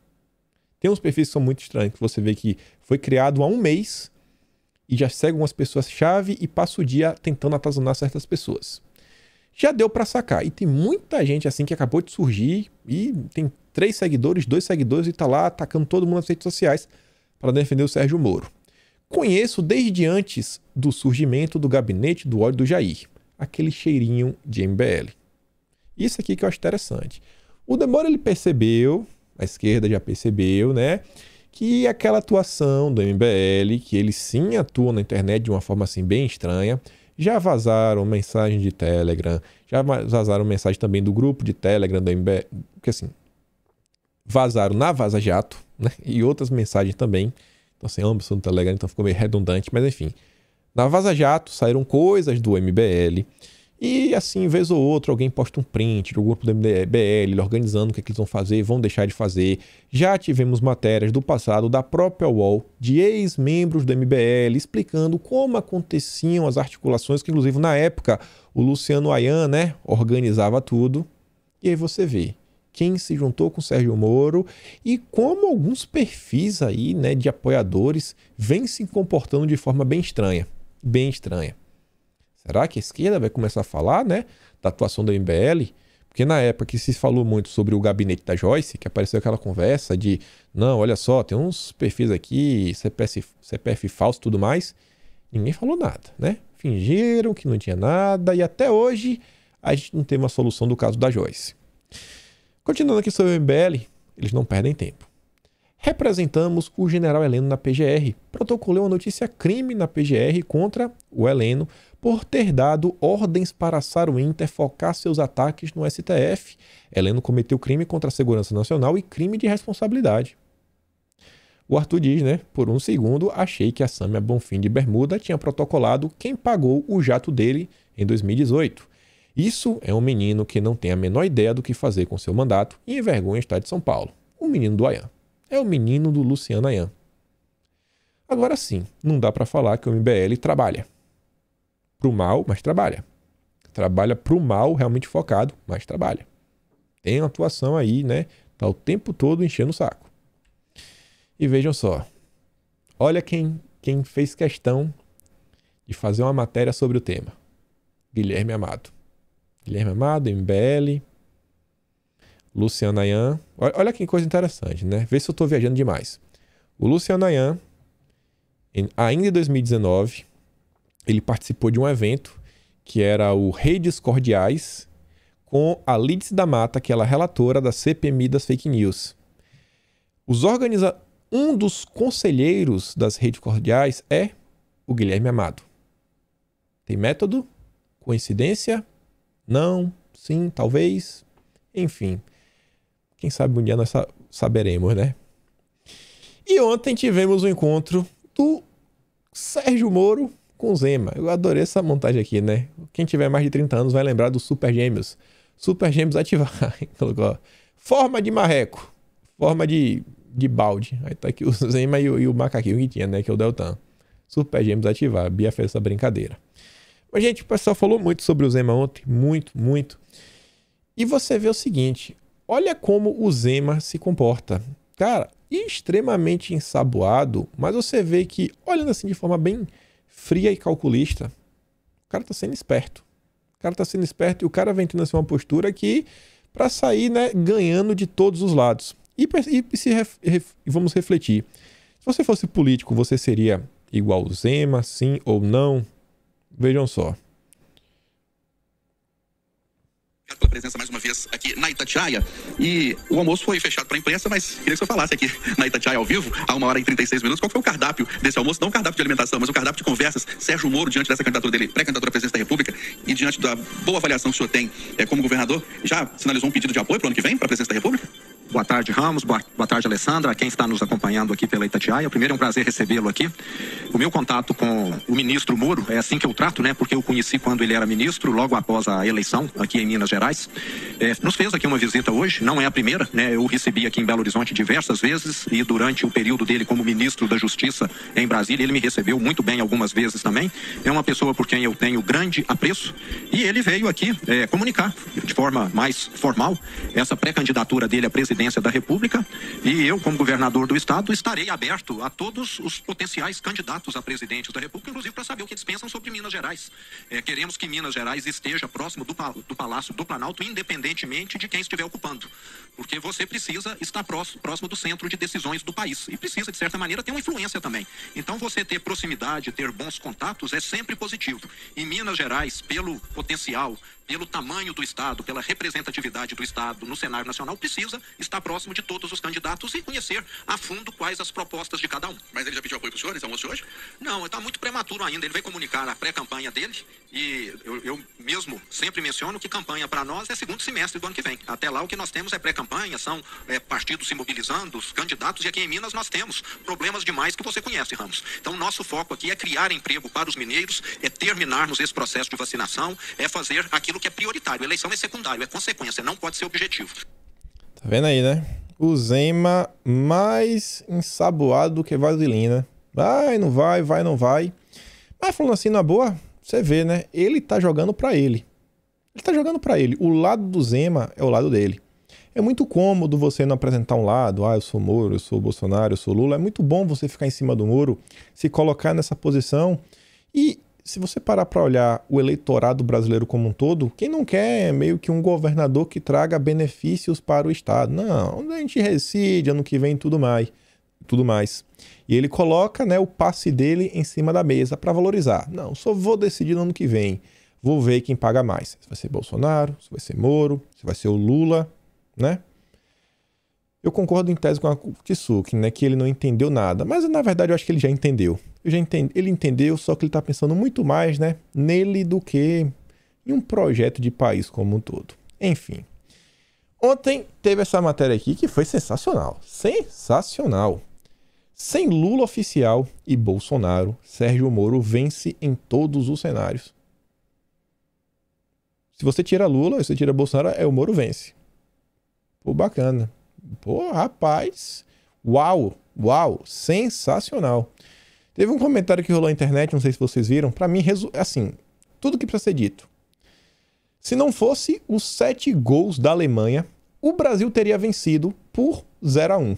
Tem uns perfis que são muito estranhos, que você vê que foi criado há um mês e já segue umas pessoas-chave e passa o dia tentando atazonar certas pessoas. Já deu para sacar. E tem muita gente assim que acabou de surgir e tem três seguidores, dois seguidores e tá lá atacando todo mundo nas redes sociais para defender o Sérgio Moro. Conheço desde antes do surgimento do gabinete do óleo do Jair, aquele cheirinho de MBL. Isso aqui que eu acho interessante. O Demora ele percebeu, a esquerda já percebeu, né? Que aquela atuação do MBL, que eles sim atuam na internet de uma forma assim bem estranha, já vazaram mensagens de Telegram, já vazaram mensagem também do grupo de Telegram do MBL, que assim, vazaram na Vaza Jato, né? E outras mensagens também. Então, assim, ambos são no Telegram, então ficou meio redundante, mas enfim. Na Vaza Jato saíram coisas do MBL e assim, vez ou outra, alguém posta um print do grupo do MBL organizando o que, é que eles vão fazer, vão deixar de fazer. Já tivemos matérias do passado da própria UOL, de ex-membros do MBL, explicando como aconteciam as articulações, que inclusive na época o Luciano Ayan né, organizava tudo. E aí você vê quem se juntou com Sérgio Moro e como alguns perfis aí né, de apoiadores vêm se comportando de forma bem estranha. Bem estranha. Será que a esquerda vai começar a falar, né? Da atuação do MBL? Porque na época que se falou muito sobre o gabinete da Joyce, que apareceu aquela conversa de não, olha só, tem uns perfis aqui, CPF, CPF falso tudo mais, ninguém falou nada, né? Fingiram que não tinha nada e até hoje a gente não tem uma solução do caso da Joyce. Continuando aqui sobre o MBL, eles não perdem tempo. Representamos o general Heleno na PGR. Protocolou a notícia crime na PGR contra o Heleno por ter dado ordens para o Inter focar seus ataques no STF. Heleno cometeu crime contra a segurança nacional e crime de responsabilidade. O Arthur diz, né? Por um segundo, achei que a Samia Bonfim de Bermuda tinha protocolado quem pagou o jato dele em 2018. Isso é um menino que não tem a menor ideia do que fazer com seu mandato e envergonha o estado de São Paulo. O menino do Ayan é o menino do Luciano Ayan. Agora sim, não dá para falar que o MBL trabalha. Pro mal, mas trabalha. Trabalha pro mal realmente focado, mas trabalha. Tem atuação aí, né? Tá o tempo todo enchendo o saco. E vejam só. Olha quem, quem fez questão de fazer uma matéria sobre o tema. Guilherme Amado. Guilherme Amado, MBL, Luciano Ayan. Olha que coisa interessante, né? Vê se eu estou viajando demais. O Luciano Ayan, ainda em 2019, ele participou de um evento que era o Redes Cordiais com a Lidice da Mata, que ela é a relatora da CPMI das fake news. Os organiza... Um dos conselheiros das redes cordiais é o Guilherme Amado. Tem método? Coincidência? Não? Sim? Talvez? Enfim. Quem sabe um dia nós saberemos, né? E ontem tivemos o um encontro do Sérgio Moro com Zema. Eu adorei essa montagem aqui, né? Quem tiver mais de 30 anos vai lembrar do Super Gêmeos. Super Gêmeos ativar. Forma de marreco. Forma de, de balde. Aí tá aqui o Zema e o, e o macaquinho que tinha, né? Que é o Deltan. Super Gêmeos ativar. Bia fez essa brincadeira. Mas, gente, o pessoal falou muito sobre o Zema ontem. Muito, muito. E você vê o seguinte: Olha como o Zema se comporta. Cara, extremamente ensaboado, mas você vê que, olhando assim de forma bem fria e calculista, o cara tá sendo esperto. O cara tá sendo esperto e o cara vem tendo assim, uma postura que, para sair né, ganhando de todos os lados. E, e se ref, ref, vamos refletir. Se você fosse político, você seria igual o Zema, sim ou não? Vejam só. Obrigado pela presença mais uma vez aqui na Itatiaia. E o almoço foi fechado para a imprensa, mas queria que você falasse aqui na Itatiaia ao vivo, há uma hora e 36 minutos. Qual foi o cardápio desse almoço? Não o cardápio de alimentação, mas o cardápio de conversas. Sérgio Moro, diante dessa candidatura dele, pré-candidatura à presidência da República, e diante da boa avaliação que o senhor tem é, como governador, já sinalizou um pedido de apoio para o ano que vem, para a presidência da República? Boa tarde, Ramos. Boa, boa tarde, Alessandra. Quem está nos acompanhando aqui pela Itatiaia. Primeiro é um prazer recebê-lo aqui. O meu contato com o ministro Moro é assim que eu trato, né? Porque eu conheci quando ele era ministro, logo após a eleição aqui em Minas Gerais. É, nos fez aqui uma visita hoje, não é a primeira, né? Eu recebi aqui em Belo Horizonte diversas vezes e durante o período dele como ministro da Justiça em Brasília, ele me recebeu muito bem algumas vezes também. É uma pessoa por quem eu tenho grande apreço e ele veio aqui é, comunicar de forma mais formal essa pré-candidatura dele a presidência presidência da República e eu, como governador do Estado, estarei aberto a todos os potenciais candidatos a presidente da República, inclusive para saber o que eles pensam sobre Minas Gerais. É, queremos que Minas Gerais esteja próximo do, do Palácio do Planalto, independentemente de quem estiver ocupando, porque você precisa estar próximo, próximo do centro de decisões do país e precisa, de certa maneira, ter uma influência também. Então, você ter proximidade, ter bons contatos é sempre positivo. E Minas Gerais, pelo potencial, pelo tamanho do Estado, pela representatividade do Estado no cenário nacional, precisa estar próximo de todos os candidatos e conhecer a fundo quais as propostas de cada um. Mas ele já pediu apoio para o senhor almoço hoje? Não, está muito prematuro ainda. Ele vai comunicar a pré-campanha dele e eu, eu, mesmo sempre menciono que campanha para nós é segundo semestre do ano que vem. Até lá o que nós temos é pré-campanha, são é, partidos se mobilizando, os candidatos e aqui em Minas nós temos problemas demais que você conhece, Ramos. Então nosso foco aqui é criar emprego para os mineiros, é terminarmos esse processo de vacinação, é fazer aquilo aquilo que é prioritário. Eleição é secundário, é consequência, não pode ser objetivo. Tá vendo aí, né? O Zema mais ensaboado do que vaselina. Vai, não vai, vai, não vai. Mas falando assim, na boa, você vê, né? Ele tá jogando para ele. Ele tá jogando para ele. O lado do Zema é o lado dele. É muito cômodo você não apresentar um lado, ah, eu sou Moro, eu sou Bolsonaro, eu sou Lula. É muito bom você ficar em cima do muro, se colocar nessa posição. E se você parar para olhar o eleitorado brasileiro como um todo, quem não quer é meio que um governador que traga benefícios para o Estado. Não, onde a gente reside, ano que vem tudo mais. Tudo mais. E ele coloca né, o passe dele em cima da mesa para valorizar. Não, só vou decidir no ano que vem. Vou ver quem paga mais. Se vai ser Bolsonaro, se vai ser Moro, se vai ser o Lula, né? Eu concordo em tese com a Tsuki, né, que ele não entendeu nada, mas na verdade eu acho que ele já entendeu. Eu já entendi, ele entendeu, só que ele está pensando muito mais, né, nele do que em um projeto de país como um todo. Enfim. Ontem teve essa matéria aqui que foi sensacional, sensacional. Sem Lula oficial e Bolsonaro, Sérgio Moro vence em todos os cenários. Se você tira Lula, se você tira Bolsonaro, é o Moro vence. Pô, bacana. Pô, rapaz, uau, uau, sensacional. Teve um comentário que rolou na internet, não sei se vocês viram. Para mim, assim, tudo que precisa ser dito. Se não fosse os sete gols da Alemanha, o Brasil teria vencido por 0 a 1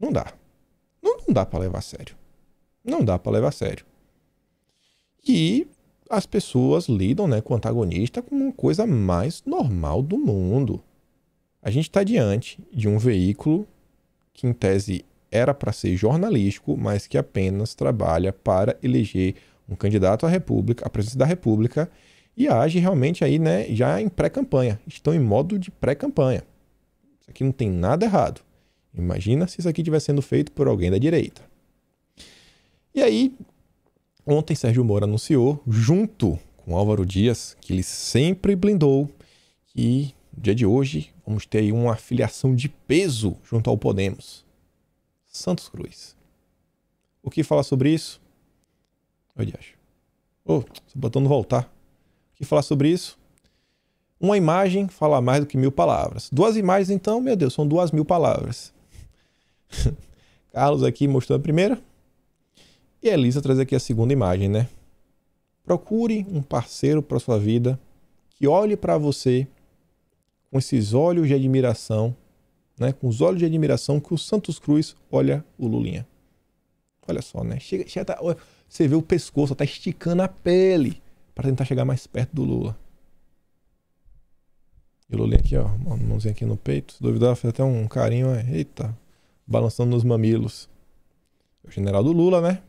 Não dá. Não, não dá para levar a sério. Não dá para levar a sério. E as pessoas lidam né, com o antagonista como uma coisa mais normal do mundo. A gente está diante de um veículo que, em tese, era para ser jornalístico, mas que apenas trabalha para eleger um candidato à República, à presidência da República, e age realmente aí, né, já em pré-campanha. Estão em modo de pré-campanha. Isso aqui não tem nada errado. Imagina se isso aqui tivesse sendo feito por alguém da direita. E aí, ontem Sérgio Moro anunciou, junto com Álvaro Dias, que ele sempre blindou, que no dia de hoje, vamos ter aí uma afiliação de peso junto ao Podemos. Santos Cruz. O que falar sobre isso? Oi, acho. Oh, esse botão não voltar. O que falar sobre isso? Uma imagem fala mais do que mil palavras. Duas imagens, então, meu Deus, são duas mil palavras. Carlos aqui mostrou a primeira. E a Elisa traz aqui a segunda imagem, né? Procure um parceiro para sua vida que olhe para você com esses olhos de admiração, né, com os olhos de admiração que o Santos Cruz olha o Lulinha. Olha só, né? Chega, chega tá, você vê o pescoço, tá esticando a pele para tentar chegar mais perto do Lula. E o Lulinha aqui, ó, mãozinha aqui no peito. Se duvidar, fez até um carinho, ó, é, eita, balançando nos mamilos. É o general do Lula, né?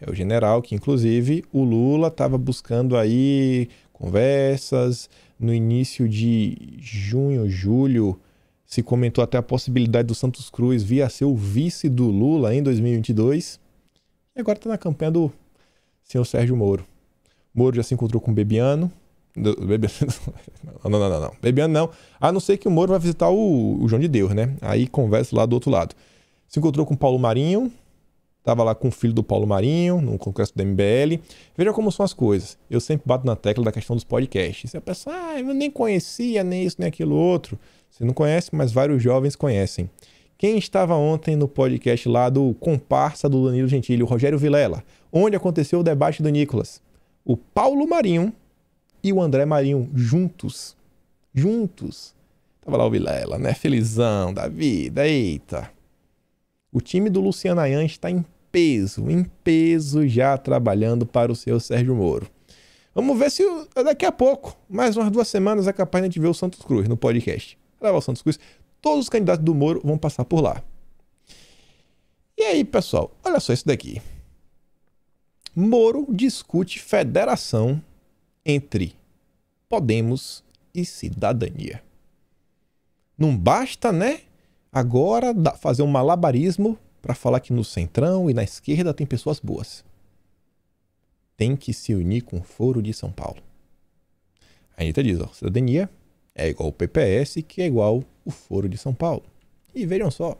É o general que, inclusive, o Lula estava buscando aí conversas. No início de junho, julho, se comentou até a possibilidade do Santos Cruz vir a ser o vice do Lula em 2022. E agora está na campanha do senhor Sérgio Moro. Moro já se encontrou com o Bebiano. Bebiano não, não, não, não. Bebiano não. A não ser que o Moro vai visitar o, o João de Deus, né? Aí conversa lá do outro lado. Se encontrou com o Paulo Marinho, Estava lá com o filho do Paulo Marinho, no congresso do MBL. Veja como são as coisas. Eu sempre bato na tecla da questão dos podcasts. É A pessoa, ah, eu nem conhecia, nem isso, nem aquilo outro. Você não conhece, mas vários jovens conhecem. Quem estava ontem no podcast lá do comparsa do Danilo Gentili, o Rogério Vilela, onde aconteceu o debate do Nicolas? O Paulo Marinho e o André Marinho juntos. Juntos. Tava lá o Vilela, né? Felizão da vida, eita. O time do Luciano Ayan está em peso, em peso já trabalhando para o seu Sérgio Moro. Vamos ver se é daqui a pouco, mais umas duas semanas, é capaz de a gente ver o Santos Cruz no podcast. Gravar o Santos Cruz, todos os candidatos do Moro vão passar por lá. E aí, pessoal, olha só isso daqui. Moro discute federação entre Podemos e cidadania. Não basta, né? Agora fazer um malabarismo para falar que no centrão e na esquerda tem pessoas boas. Tem que se unir com o Foro de São Paulo. A Anitta diz, ó, cidadania é igual o PPS, que é igual o Foro de São Paulo. E vejam só,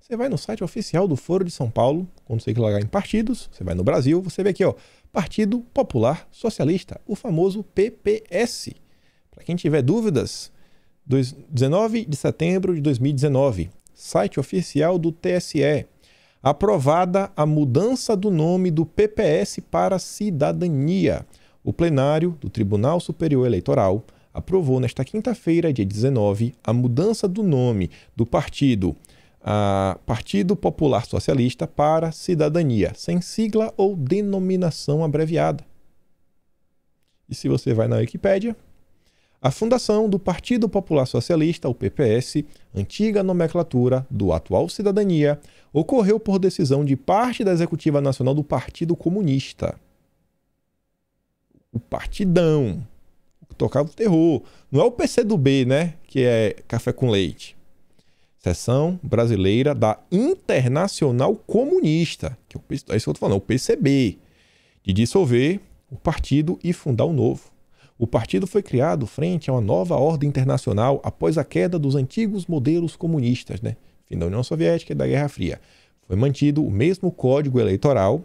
você vai no site oficial do Foro de São Paulo, quando você clicar em partidos, você vai no Brasil, você vê aqui, ó, Partido Popular Socialista, o famoso PPS. Para quem tiver dúvidas, 19 de setembro de 2019, site oficial do TSE, aprovada a mudança do nome do PPS para Cidadania. O plenário do Tribunal Superior Eleitoral aprovou nesta quinta-feira, dia 19, a mudança do nome do partido a Partido Popular Socialista para Cidadania, sem sigla ou denominação abreviada. E se você vai na Wikipédia, a fundação do Partido Popular Socialista, o PPS, antiga nomenclatura do atual Cidadania, ocorreu por decisão de parte da Executiva Nacional do Partido Comunista. O partidão tocava o terror. Não é o PC do B, né? Que é café com leite. Seção Brasileira da Internacional Comunista, que é, o, é isso que eu tô falando, é o PCB, de dissolver o partido e fundar o um novo. O partido foi criado frente a uma nova ordem internacional após a queda dos antigos modelos comunistas, né? fim da União Soviética e da Guerra Fria. Foi mantido o mesmo código eleitoral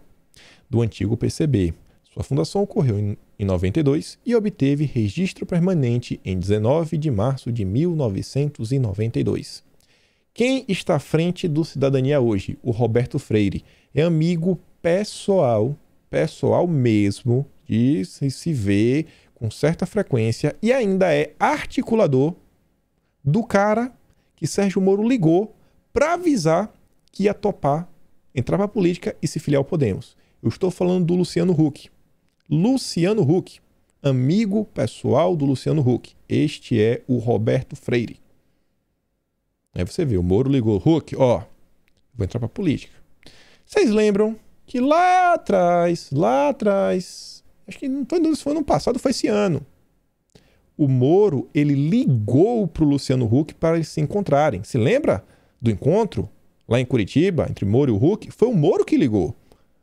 do antigo PCB. Sua fundação ocorreu em 92 e obteve registro permanente em 19 de março de 1992. Quem está à frente do Cidadania hoje? O Roberto Freire. É amigo pessoal, pessoal mesmo, que se vê com certa frequência e ainda é articulador do cara que Sérgio Moro ligou para avisar que ia topar entrar para a política e se filiar ao Podemos. Eu estou falando do Luciano Huck. Luciano Huck, amigo pessoal do Luciano Huck. Este é o Roberto Freire. Aí você vê, o Moro ligou, Huck, ó, vou entrar para a política. Vocês lembram que lá atrás, lá atrás, Acho que não foi, dúvida foi ano passado, foi esse ano. O Moro, ele ligou para o Luciano Huck para eles se encontrarem. Se lembra do encontro lá em Curitiba, entre Moro e o Huck? Foi o Moro que ligou.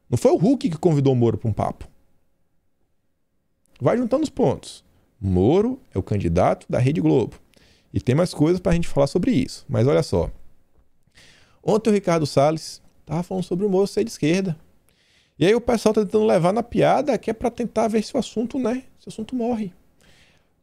Não foi o Huck que convidou o Moro para um papo. Vai juntando os pontos. Moro é o candidato da Rede Globo. E tem mais coisas para a gente falar sobre isso. Mas olha só. Ontem o Ricardo Salles estava falando sobre o Moro ser de esquerda. E aí o pessoal tá tentando levar na piada que é para tentar ver se o assunto, né? Se o assunto morre.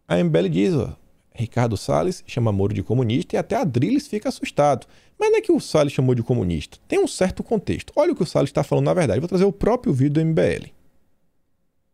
A MBL diz, ó, Ricardo Salles chama Moro de comunista e até Adriles fica assustado. Mas não é que o Salles chamou de comunista. Tem um certo contexto. Olha o que o Salles está falando na verdade. Vou trazer o próprio vídeo do MBL.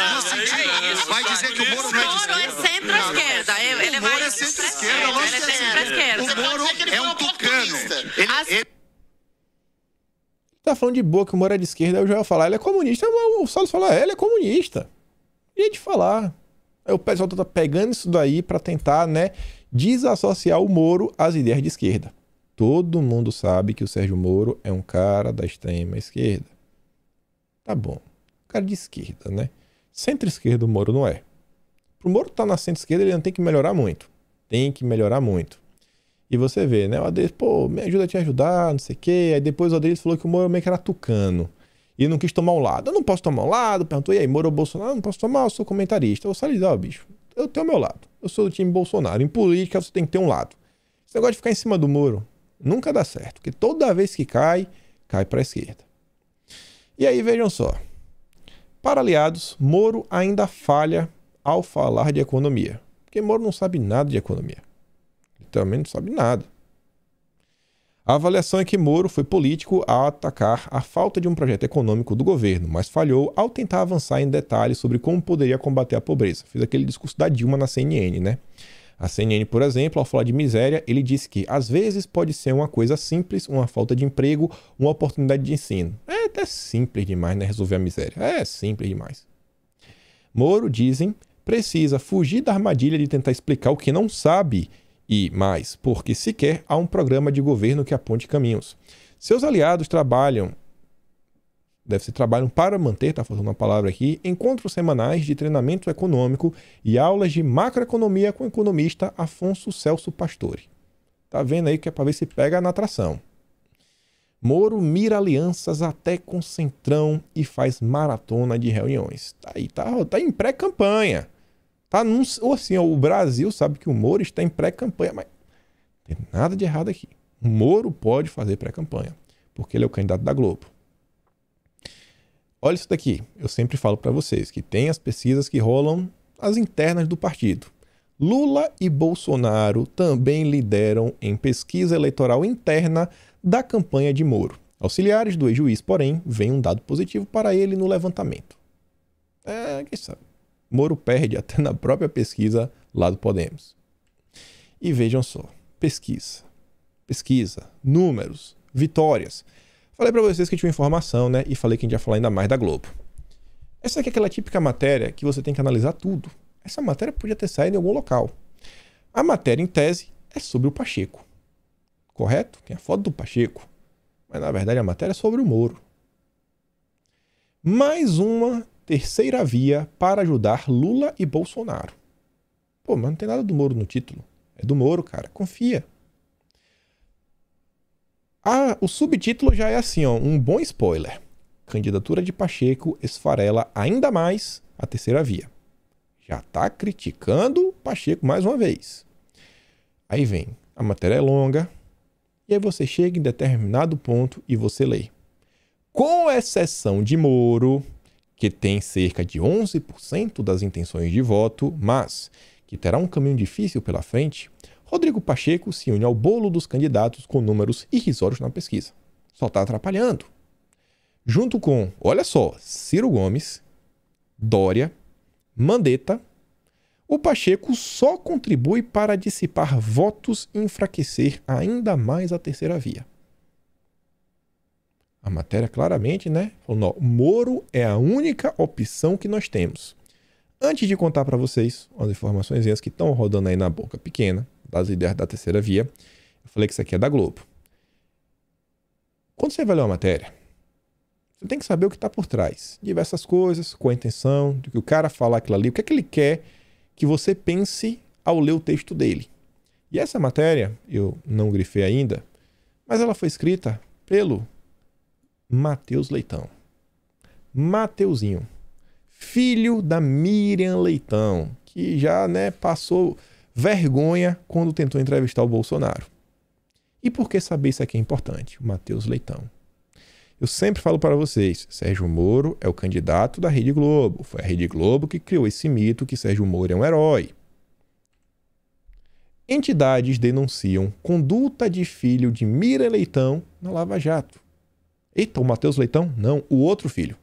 É, é isso, vai dizer que o Moro não é de esquerda. Moro é centro-esquerda. O Moro é centro-esquerda, que esquerda O Moro é um tucano. Ele é- tá falando de boa que o Moro é de esquerda, aí o Joel falar, ele é comunista. O Salles falar, é, ele é comunista. E de falar. Aí o pessoal tá pegando isso daí para tentar, né, desassociar o Moro às ideias de esquerda. Todo mundo sabe que o Sérgio Moro é um cara da extrema esquerda. Tá bom. cara de esquerda, né? Centro-esquerda o Moro não é. Pro Moro estar tá na centro-esquerda, ele não tem que melhorar muito. Tem que melhorar muito. E você vê, né? O Adriles, pô, me ajuda a te ajudar, não sei o quê. Aí depois o Adriles falou que o Moro meio que era tucano. E não quis tomar um lado. Eu não posso tomar um lado. Perguntou, e aí, Moro ou Bolsonaro? Eu não posso tomar, eu sou comentarista. Eu falei, ó, bicho, eu tenho o meu lado. Eu sou do time Bolsonaro. Em política, você tem que ter um lado. Esse negócio de ficar em cima do Moro nunca dá certo. Porque toda vez que cai, cai para a esquerda. E aí, vejam só. Para aliados, Moro ainda falha ao falar de economia. Porque Moro não sabe nada de economia. Ele também não sabe nada. A avaliação é que Moro foi político ao atacar a falta de um projeto econômico do governo, mas falhou ao tentar avançar em detalhes sobre como poderia combater a pobreza. Fiz aquele discurso da Dilma na CNN, né? A CNN, por exemplo, ao falar de miséria, ele disse que às vezes pode ser uma coisa simples, uma falta de emprego, uma oportunidade de ensino. É até simples demais, né? Resolver a miséria. É simples demais. Moro, dizem, precisa fugir da armadilha de tentar explicar o que não sabe e mais, porque sequer há um programa de governo que aponte caminhos. Seus aliados trabalham deve ser trabalham para manter, tá falando uma palavra aqui, encontros semanais de treinamento econômico e aulas de macroeconomia com o economista Afonso Celso Pastore. Tá vendo aí que é para ver se pega na atração. Moro mira alianças até com Centrão e faz maratona de reuniões. Tá aí, tá, tá em pré-campanha. Tá num, ou assim, ó, o Brasil sabe que o Moro está em pré-campanha, mas não tem nada de errado aqui. O Moro pode fazer pré-campanha, porque ele é o candidato da Globo. Olha isso daqui. Eu sempre falo para vocês que tem as pesquisas que rolam as internas do partido. Lula e Bolsonaro também lideram em pesquisa eleitoral interna da campanha de Moro. Auxiliares do ex-juiz, porém, vem um dado positivo para ele no levantamento. É, quem sabe. Moro perde até na própria pesquisa lá do Podemos. E vejam só, pesquisa, pesquisa, números, vitórias. Falei para vocês que tinha informação, né? E falei que a gente ia falar ainda mais da Globo. Essa aqui é aquela típica matéria que você tem que analisar tudo. Essa matéria podia ter saído em algum local. A matéria, em tese, é sobre o Pacheco. Correto? Tem a foto do Pacheco. Mas, na verdade, a matéria é sobre o Moro. Mais uma terceira via para ajudar Lula e Bolsonaro. Pô, mas não tem nada do Moro no título. É do Moro, cara. Confia. Ah, o subtítulo já é assim, ó, um bom spoiler. Candidatura de Pacheco esfarela ainda mais a terceira via. Já está criticando Pacheco mais uma vez. Aí vem, a matéria é longa, e aí você chega em determinado ponto e você lê. Com exceção de Moro, que tem cerca de 11% das intenções de voto, mas que terá um caminho difícil pela frente, Rodrigo Pacheco se une ao bolo dos candidatos com números irrisórios na pesquisa. Só está atrapalhando. Junto com, olha só, Ciro Gomes, Dória, Mandetta, o Pacheco só contribui para dissipar votos e enfraquecer ainda mais a terceira via. A matéria claramente, né? Moro é a única opção que nós temos. Antes de contar para vocês as informações que estão rodando aí na boca pequena, das ideias da terceira via. Eu falei que isso aqui é da Globo. Quando você vai ler uma matéria, você tem que saber o que está por trás. Diversas coisas, com a intenção de que o cara falar aquilo ali, o que é que ele quer que você pense ao ler o texto dele. E essa matéria, eu não grifei ainda, mas ela foi escrita pelo Matheus Leitão. Mateuzinho, filho da Miriam Leitão, que já né, passou vergonha quando tentou entrevistar o Bolsonaro. E por que saber isso aqui é importante? O Matheus Leitão. Eu sempre falo para vocês, Sérgio Moro é o candidato da Rede Globo. Foi a Rede Globo que criou esse mito que Sérgio Moro é um herói. Entidades denunciam conduta de filho de Mira Leitão na Lava Jato. Eita, o Matheus Leitão? Não, o outro filho.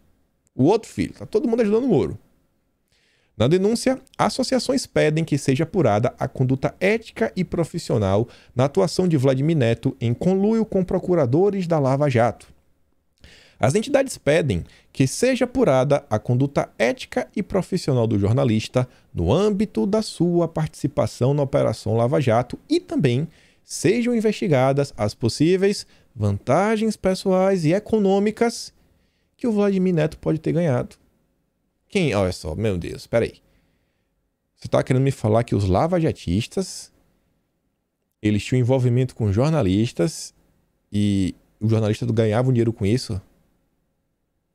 O outro filho. Tá todo mundo ajudando o Moro. Na denúncia, associações pedem que seja apurada a conduta ética e profissional na atuação de Vladimir Neto em conluio com procuradores da Lava Jato. As entidades pedem que seja apurada a conduta ética e profissional do jornalista no âmbito da sua participação na Operação Lava Jato e também sejam investigadas as possíveis vantagens pessoais e econômicas que o Vladimir Neto pode ter ganhado quem? Olha só, meu Deus, peraí. Você está querendo me falar que os lavajatistas eles tinham envolvimento com jornalistas e jornalista jornalistas ganhava dinheiro com isso?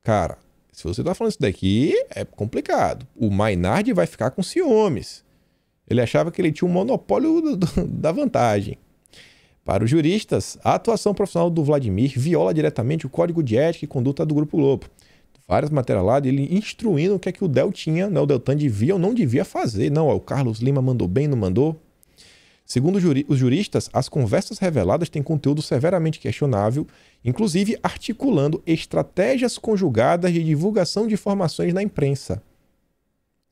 Cara, se você está falando isso daqui, é complicado. O Maynard vai ficar com ciúmes. Ele achava que ele tinha um monopólio do, do, da vantagem. Para os juristas, a atuação profissional do Vladimir viola diretamente o código de ética e conduta do Grupo Lobo várias matérias lá dele instruindo o que é que o Del tinha, né? o Deltan devia ou não devia fazer. Não, ó, o Carlos Lima mandou bem, não mandou. Segundo os juristas, as conversas reveladas têm conteúdo severamente questionável, inclusive articulando estratégias conjugadas de divulgação de informações na imprensa.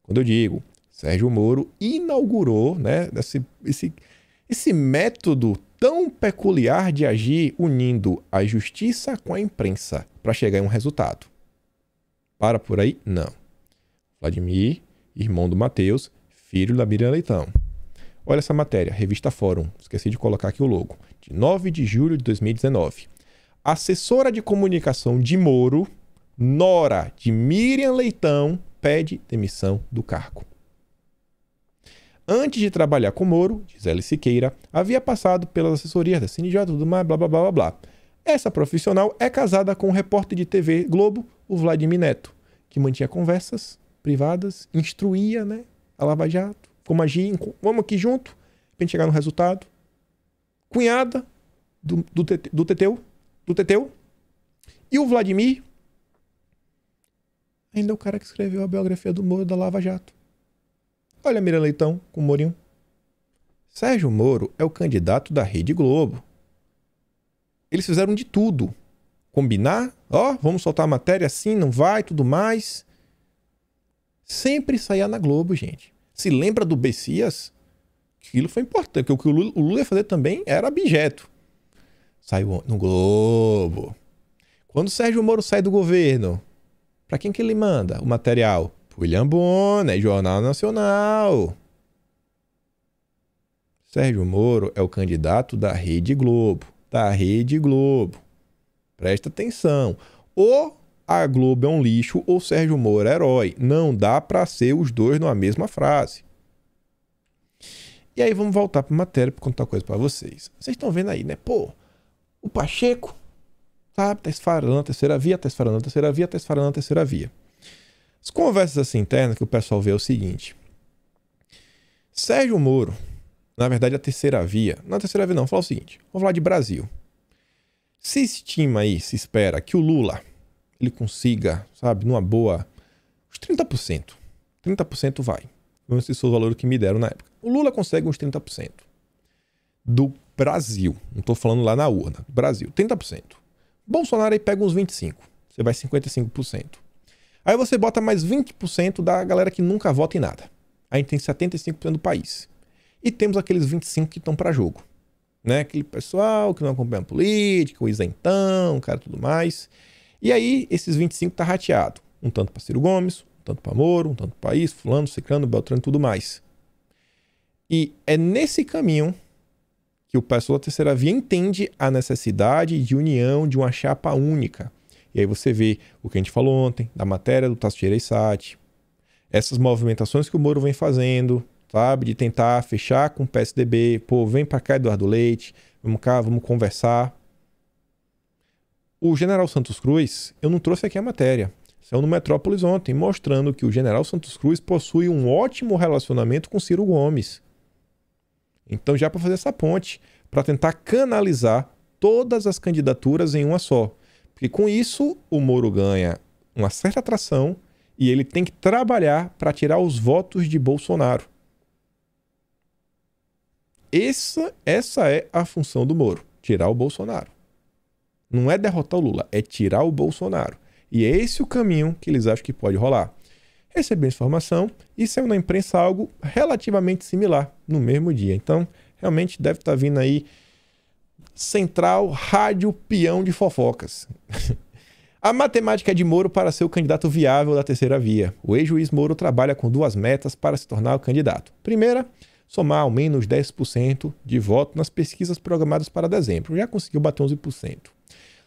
Quando eu digo, Sérgio Moro inaugurou né, esse, esse, esse método tão peculiar de agir unindo a justiça com a imprensa para chegar em um resultado. Para por aí? Não. Vladimir, irmão do Mateus, filho da Miriam Leitão. Olha essa matéria, revista Fórum. Esqueci de colocar aqui o logo. De 9 de julho de 2019. Assessora de comunicação de Moro, Nora de Miriam Leitão, pede demissão do cargo. Antes de trabalhar com Moro, Gisele Siqueira havia passado pelas assessorias da CNJ, tudo mais, blá blá blá blá blá. Essa profissional é casada com o um repórter de TV Globo, o Vladimir Neto, que mantinha conversas privadas, instruía né, a Lava Jato, como agir, vamos aqui junto, pra gente chegar no resultado. Cunhada do, do, do Teteu, do Teteu, e o Vladimir ainda é o cara que escreveu a biografia do Moro da Lava Jato. Olha a Mira Leitão com o Morinho. Sérgio Moro é o candidato da Rede Globo eles fizeram de tudo. Combinar, ó, vamos soltar a matéria assim, não vai, tudo mais. Sempre saia na Globo, gente. Se lembra do Bessias? Aquilo foi importante, porque o que o Lula, o Lula ia fazer também era abjeto. Saiu no Globo. Quando o Sérgio Moro sai do governo, para quem que ele manda o material? William Bonner, Jornal Nacional. Sérgio Moro é o candidato da Rede Globo da Rede Globo. Presta atenção. Ou a Globo é um lixo ou Sérgio Moro é herói. Não dá para ser os dois numa mesma frase. E aí vamos voltar para matéria para contar coisa para vocês. Vocês estão vendo aí, né? Pô, o Pacheco, sabe, tá esfarando a terceira via, tá esfarando a terceira via, tá esfarando a terceira via. As conversas assim internas que o pessoal vê é o seguinte. Sérgio Moro na verdade, a terceira via. Na terceira via, não, falar o seguinte: vamos falar de Brasil. Se estima aí, se espera que o Lula ele consiga, sabe, numa boa, uns 30%. 30% vai. Vamos se foi é o valor que me deram na época. O Lula consegue uns 30% do Brasil. Não estou falando lá na urna. Brasil, 30%. Bolsonaro aí pega uns 25%. Você vai 55%. Aí você bota mais 20% da galera que nunca vota em nada. A gente tem 75% do país. E temos aqueles 25 que estão para jogo. Né? Aquele pessoal que não acompanha política, o isentão, o cara tudo mais. E aí, esses 25 tá rateado. Um tanto para Ciro Gomes, um tanto para Moro, um tanto para isso, fulano, ciclano, beltrano e tudo mais. E é nesse caminho que o pessoal da terceira via entende a necessidade de união de uma chapa única. E aí você vê o que a gente falou ontem, da matéria do Tasso Gereissati, essas movimentações que o Moro vem fazendo, sabe? De tentar fechar com o PSDB, pô, vem para cá, Eduardo Leite, vamos cá, vamos conversar. O general Santos Cruz, eu não trouxe aqui a matéria. Saiu no Metrópolis ontem, mostrando que o general Santos Cruz possui um ótimo relacionamento com Ciro Gomes. Então, já para fazer essa ponte, para tentar canalizar todas as candidaturas em uma só. Porque com isso, o Moro ganha uma certa atração e ele tem que trabalhar para tirar os votos de Bolsonaro. Essa, essa é a função do Moro: tirar o Bolsonaro. Não é derrotar o Lula, é tirar o Bolsonaro. E esse é esse o caminho que eles acham que pode rolar. recebemos informação e saiu na imprensa algo relativamente similar no mesmo dia. Então, realmente deve estar tá vindo aí Central Rádio Peão de Fofocas. A matemática é de Moro para ser o candidato viável da terceira via. O ex-juiz Moro trabalha com duas metas para se tornar o candidato. Primeira, somar ao menos 10% de voto nas pesquisas programadas para dezembro. Já conseguiu bater 11%.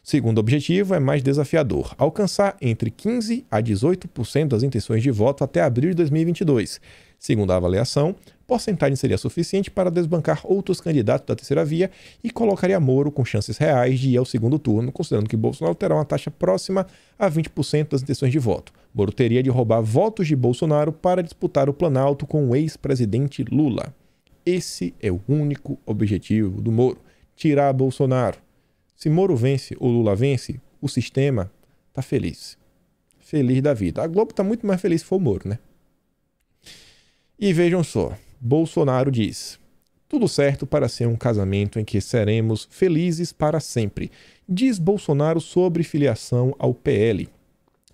Segundo objetivo é mais desafiador: alcançar entre 15 a 18% das intenções de voto até abril de 2022. Segundo a avaliação, porcentagem seria suficiente para desbancar outros candidatos da terceira via e colocaria Moro com chances reais de ir ao segundo turno, considerando que Bolsonaro terá uma taxa próxima a 20% das intenções de voto. Moro teria de roubar votos de Bolsonaro para disputar o Planalto com o ex-presidente Lula. Esse é o único objetivo do Moro: tirar Bolsonaro. Se Moro vence ou Lula vence, o sistema tá feliz. Feliz da vida. A Globo tá muito mais feliz se for Moro, né? E vejam só, Bolsonaro diz: tudo certo para ser um casamento em que seremos felizes para sempre. Diz Bolsonaro sobre filiação ao PL.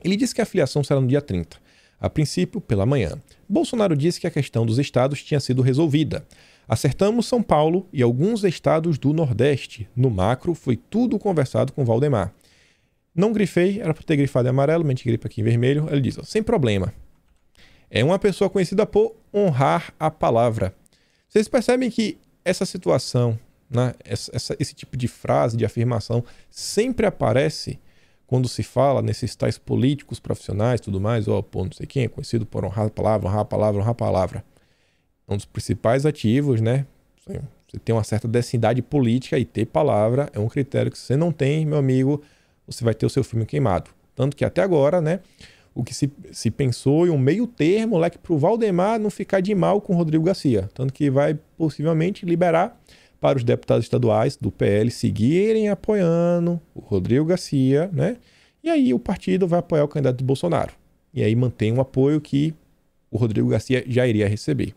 Ele disse que a filiação será no dia 30, a princípio pela manhã. Bolsonaro disse que a questão dos estados tinha sido resolvida. Acertamos São Paulo e alguns estados do Nordeste. No macro, foi tudo conversado com Valdemar. Não grifei, era para ter grifado em amarelo, mas a gente aqui em vermelho. Ele diz: ó, sem problema. É uma pessoa conhecida por honrar a palavra. Vocês percebem que essa situação, né, essa, esse tipo de frase, de afirmação, sempre aparece quando se fala nesses tais políticos profissionais tudo mais, ó, pô, não sei quem, é conhecido por honrar a palavra, honrar a palavra, honrar a palavra um dos principais ativos, né? Você tem uma certa densidade política e ter palavra é um critério que você não tem, meu amigo, você vai ter o seu filme queimado. Tanto que até agora, né? O que se, se pensou em um meio termo, leque né, para o Valdemar não ficar de mal com o Rodrigo Garcia. Tanto que vai possivelmente liberar para os deputados estaduais do PL seguirem apoiando o Rodrigo Garcia, né? E aí o partido vai apoiar o candidato de Bolsonaro. E aí mantém um apoio que o Rodrigo Garcia já iria receber.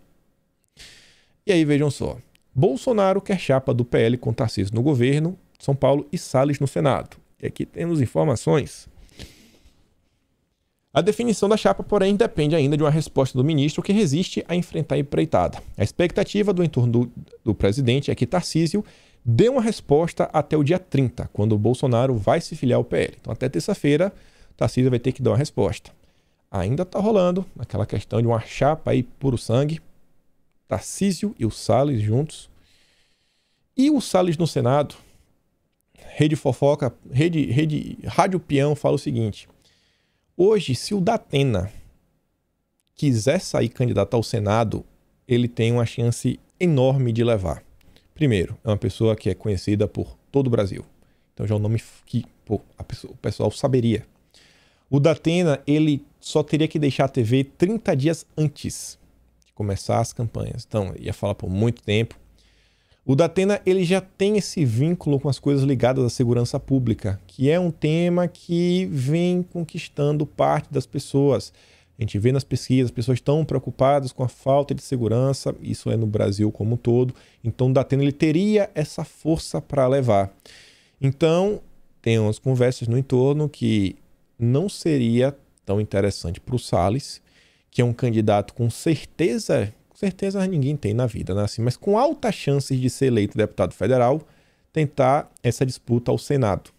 E aí vejam só. Bolsonaro quer chapa do PL com Tarcísio no governo, São Paulo e Salles no Senado. E aqui temos informações. A definição da chapa, porém, depende ainda de uma resposta do ministro que resiste a enfrentar a empreitada. A expectativa do entorno do, do presidente é que Tarcísio dê uma resposta até o dia 30, quando Bolsonaro vai se filiar ao PL. Então, até terça-feira, Tarcísio vai ter que dar uma resposta. Ainda está rolando aquela questão de uma chapa aí puro sangue, Tarcísio e o Salles juntos. E o Salles no Senado, Rede Fofoca, Rede, Rede Rádio Peão fala o seguinte: hoje, se o Datena quiser sair candidato ao Senado, ele tem uma chance enorme de levar. Primeiro, é uma pessoa que é conhecida por todo o Brasil. Então já é um nome que pô, pessoa, o pessoal saberia. O Datena, ele só teria que deixar a TV 30 dias antes começar as campanhas. Então, ia falar por muito tempo. O Datena ele já tem esse vínculo com as coisas ligadas à segurança pública, que é um tema que vem conquistando parte das pessoas. A gente vê nas pesquisas, as pessoas estão preocupadas com a falta de segurança, isso é no Brasil como um todo. Então, o Datena ele teria essa força para levar. Então, tem umas conversas no entorno que não seria tão interessante para o Salles que é um candidato com certeza, com certeza ninguém tem na vida, né? Assim, mas com altas chances de ser eleito deputado federal, tentar essa disputa ao Senado.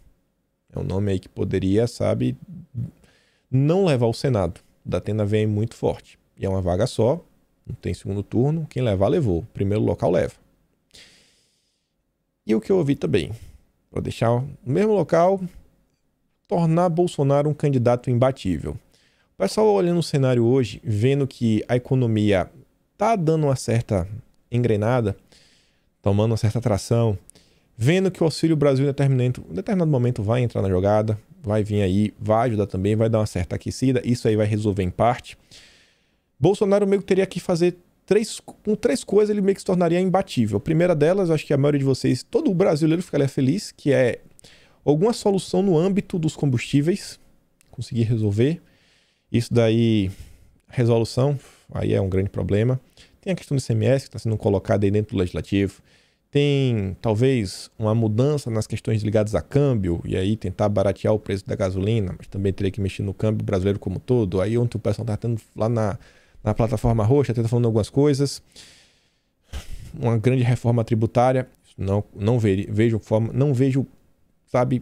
É um nome aí que poderia, sabe, não levar ao Senado. Da Tenda vem muito forte. E é uma vaga só, não tem segundo turno. Quem levar, levou. Primeiro local leva. E o que eu ouvi também, para deixar no mesmo local, tornar Bolsonaro um candidato imbatível. O pessoal olhando o cenário hoje, vendo que a economia tá dando uma certa engrenada, tomando uma certa tração, vendo que o Auxílio Brasil em determinado, determinado momento vai entrar na jogada, vai vir aí, vai ajudar também, vai dar uma certa aquecida, isso aí vai resolver em parte. Bolsonaro meio que teria que fazer três, com três coisas ele meio que se tornaria imbatível. A primeira delas, acho que a maioria de vocês, todo brasileiro ficaria feliz, que é alguma solução no âmbito dos combustíveis, conseguir resolver. Isso daí, resolução, aí é um grande problema. Tem a questão do ICMS que está sendo colocada aí dentro do legislativo. Tem talvez uma mudança nas questões ligadas a câmbio, e aí tentar baratear o preço da gasolina, mas também teria que mexer no câmbio brasileiro como todo. Aí ontem o pessoal está tendo lá na, na plataforma roxa, tentando tá falando algumas coisas. Uma grande reforma tributária. Não, não ve, vejo forma, não vejo, sabe,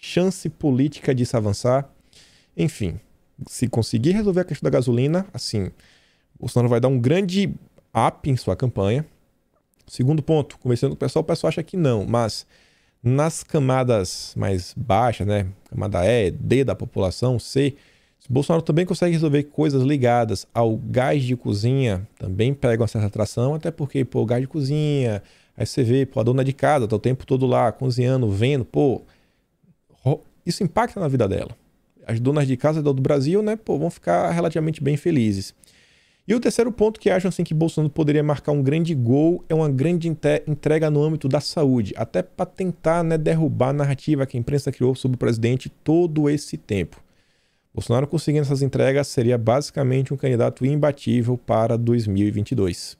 chance política disso avançar. Enfim, se conseguir resolver a questão da gasolina, assim, Bolsonaro vai dar um grande up em sua campanha. Segundo ponto, conversando com o pessoal, o pessoal acha que não, mas nas camadas mais baixas, né? Camada E, D da população, C, Bolsonaro também consegue resolver coisas ligadas ao gás de cozinha, também pega uma certa atração, até porque, pô, gás de cozinha, aí você vê, pô, a dona de casa tá o tempo todo lá cozinhando, vendo, pô, isso impacta na vida dela as donas de casa do Brasil, né, pô, vão ficar relativamente bem felizes. E o terceiro ponto que acham assim que Bolsonaro poderia marcar um grande gol é uma grande entrega no âmbito da saúde, até para tentar né, derrubar a narrativa que a imprensa criou sobre o presidente todo esse tempo. Bolsonaro conseguindo essas entregas seria basicamente um candidato imbatível para 2022.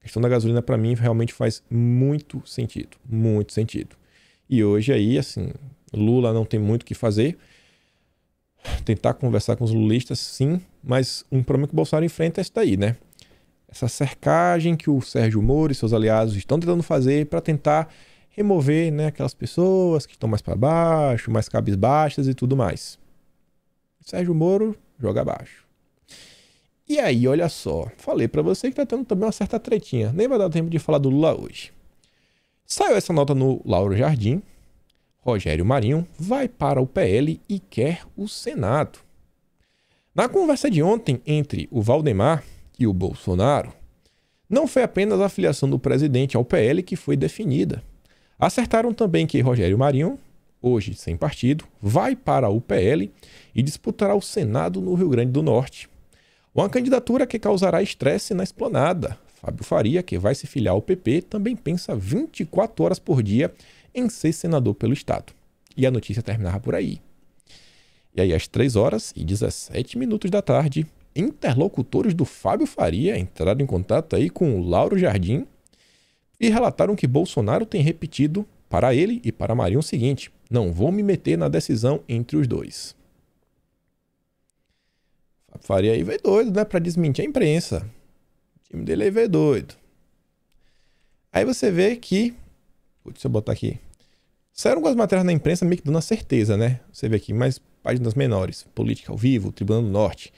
A questão da gasolina para mim realmente faz muito sentido, muito sentido. E hoje aí, assim, Lula não tem muito o que fazer tentar conversar com os lulistas, sim, mas um problema que o Bolsonaro enfrenta é isso daí, né? Essa cercagem que o Sérgio Moro e seus aliados estão tentando fazer para tentar remover né, aquelas pessoas que estão mais para baixo, mais cabisbaixas e tudo mais. Sérgio Moro joga abaixo. E aí, olha só, falei para você que tá tendo também uma certa tretinha. Nem vai dar tempo de falar do Lula hoje. Saiu essa nota no Lauro Jardim, Rogério Marinho vai para o PL e quer o Senado. Na conversa de ontem entre o Valdemar e o Bolsonaro, não foi apenas a filiação do presidente ao PL que foi definida. Acertaram também que Rogério Marinho, hoje sem partido, vai para o PL e disputará o Senado no Rio Grande do Norte. Uma candidatura que causará estresse na esplanada. Fábio Faria, que vai se filiar ao PP, também pensa 24 horas por dia em ser senador pelo Estado. E a notícia terminava por aí. E aí, às 3 horas e 17 minutos da tarde, interlocutores do Fábio Faria entraram em contato aí com o Lauro Jardim e relataram que Bolsonaro tem repetido para ele e para Marinho o seguinte: não vou me meter na decisão entre os dois. Fábio Faria aí veio doido, né? Para desmentir a imprensa. O time dele aí veio doido. Aí você vê que Deixa eu botar aqui. Saíram algumas matérias na imprensa meio que dando a certeza, né? Você vê aqui, mais páginas menores. Política ao vivo, Tribunal do Norte.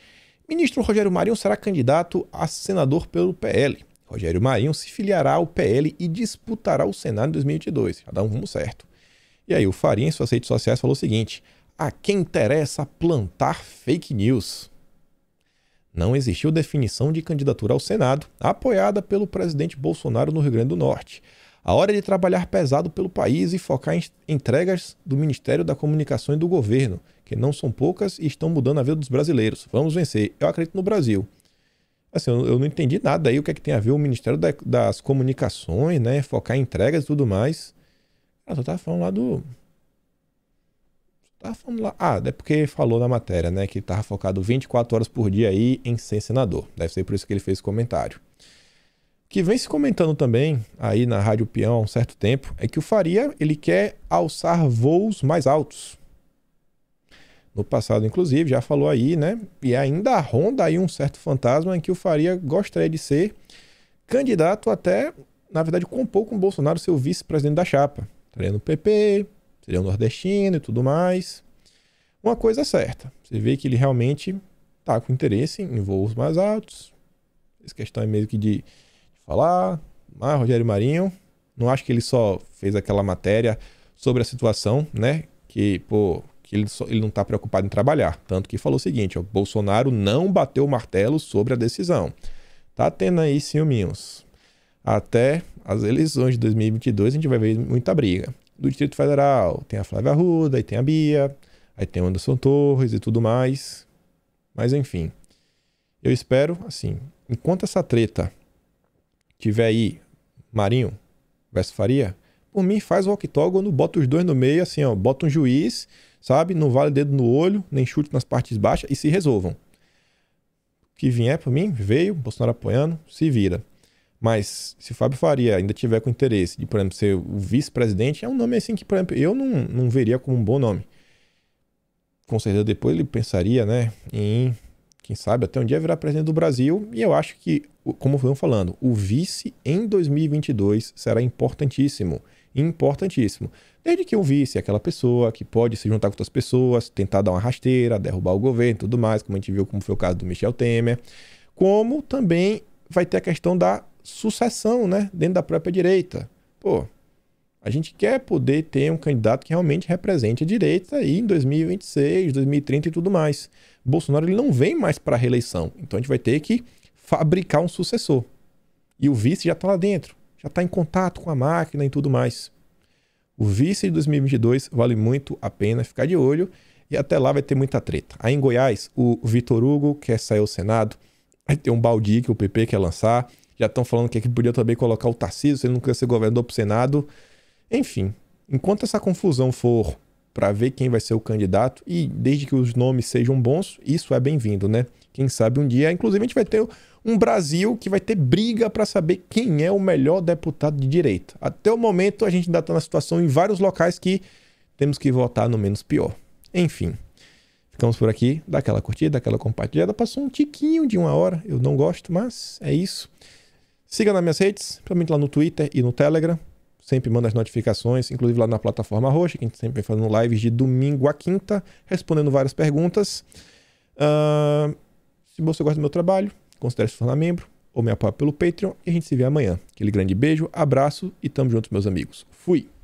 Ministro Rogério Marinho será candidato a senador pelo PL. Rogério Marinho se filiará ao PL e disputará o Senado em 2022. Já dá um rumo certo. E aí, o Faria, em suas redes sociais, falou o seguinte: a quem interessa plantar fake news? Não existiu definição de candidatura ao Senado apoiada pelo presidente Bolsonaro no Rio Grande do Norte. A hora de trabalhar pesado pelo país e focar em entregas do Ministério da Comunicação e do governo, que não são poucas e estão mudando a vida dos brasileiros. Vamos vencer. Eu acredito no Brasil. Assim, eu não entendi nada aí o que é que tem a ver o Ministério das Comunicações, né? Focar em entregas e tudo mais. Ah, tu tava tá falando lá do. Tava tá falando lá. Ah, é porque falou na matéria, né? Que tava focado 24 horas por dia aí em ser senador. Deve ser por isso que ele fez esse comentário que vem se comentando também aí na Rádio Peão há um certo tempo é que o Faria ele quer alçar voos mais altos. No passado, inclusive, já falou aí, né? E ainda ronda aí um certo fantasma em que o Faria gostaria de ser candidato até, na verdade, compor com o Bolsonaro seu vice-presidente da chapa. Estaria no PP, seria um nordestino e tudo mais. Uma coisa é certa, você vê que ele realmente está com interesse em voos mais altos. Essa questão é meio que de falar. Ah, Rogério Marinho. Não acho que ele só fez aquela matéria sobre a situação, né? Que, pô, que ele, só, ele não tá preocupado em trabalhar. Tanto que falou o seguinte: ó, Bolsonaro não bateu o martelo sobre a decisão. Tá tendo aí ciúminhos. Até as eleições de 2022 a gente vai ver muita briga. Do Distrito Federal tem a Flávia Arruda, aí tem a Bia, aí tem o Anderson Torres e tudo mais. Mas enfim, eu espero, assim, enquanto essa treta tiver aí Marinho versus Faria, por mim faz o octógono, bota os dois no meio, assim, ó, bota um juiz, sabe? Não vale dedo no olho, nem chute nas partes baixas e se resolvam. O Que vier por mim, veio, Bolsonaro apoiando, se vira. Mas se Fábio Faria ainda tiver com interesse de, por exemplo, ser o vice-presidente, é um nome assim que, por exemplo, eu não, não veria como um bom nome. Com certeza depois ele pensaria, né, em quem sabe até um dia virar presidente do Brasil. E eu acho que, como vão falando, o vice em 2022 será importantíssimo. Importantíssimo. Desde que o vice é aquela pessoa que pode se juntar com outras pessoas, tentar dar uma rasteira, derrubar o governo e tudo mais, como a gente viu como foi o caso do Michel Temer. Como também vai ter a questão da sucessão, né? Dentro da própria direita. Pô, a gente quer poder ter um candidato que realmente represente a direita aí em 2026, 2030 e tudo mais. Bolsonaro ele não vem mais para a reeleição, então a gente vai ter que fabricar um sucessor. E o vice já está lá dentro, já está em contato com a máquina e tudo mais. O vice de 2022 vale muito a pena ficar de olho e até lá vai ter muita treta. Aí em Goiás, o Vitor Hugo quer sair ao Senado, vai ter um baldi que o PP quer lançar, já estão falando que aqui podia também colocar o Tarcísio, se ele não quer ser governador para o Senado. Enfim, enquanto essa confusão for para ver quem vai ser o candidato e desde que os nomes sejam bons, isso é bem-vindo, né? Quem sabe um dia, inclusive, a gente vai ter um Brasil que vai ter briga para saber quem é o melhor deputado de direita. Até o momento, a gente ainda está na situação em vários locais que temos que votar no menos pior. Enfim, ficamos por aqui. Dá aquela curtida, dá aquela compartilhada. Passou um tiquinho de uma hora, eu não gosto, mas é isso. Siga nas minhas redes, principalmente lá no Twitter e no Telegram sempre manda as notificações, inclusive lá na plataforma roxa, que a gente sempre vem fazendo lives de domingo a quinta, respondendo várias perguntas. Uh, se você gosta do meu trabalho, considere se tornar membro ou me apoia pelo Patreon e a gente se vê amanhã. Aquele grande beijo, abraço e tamo junto, meus amigos. Fui!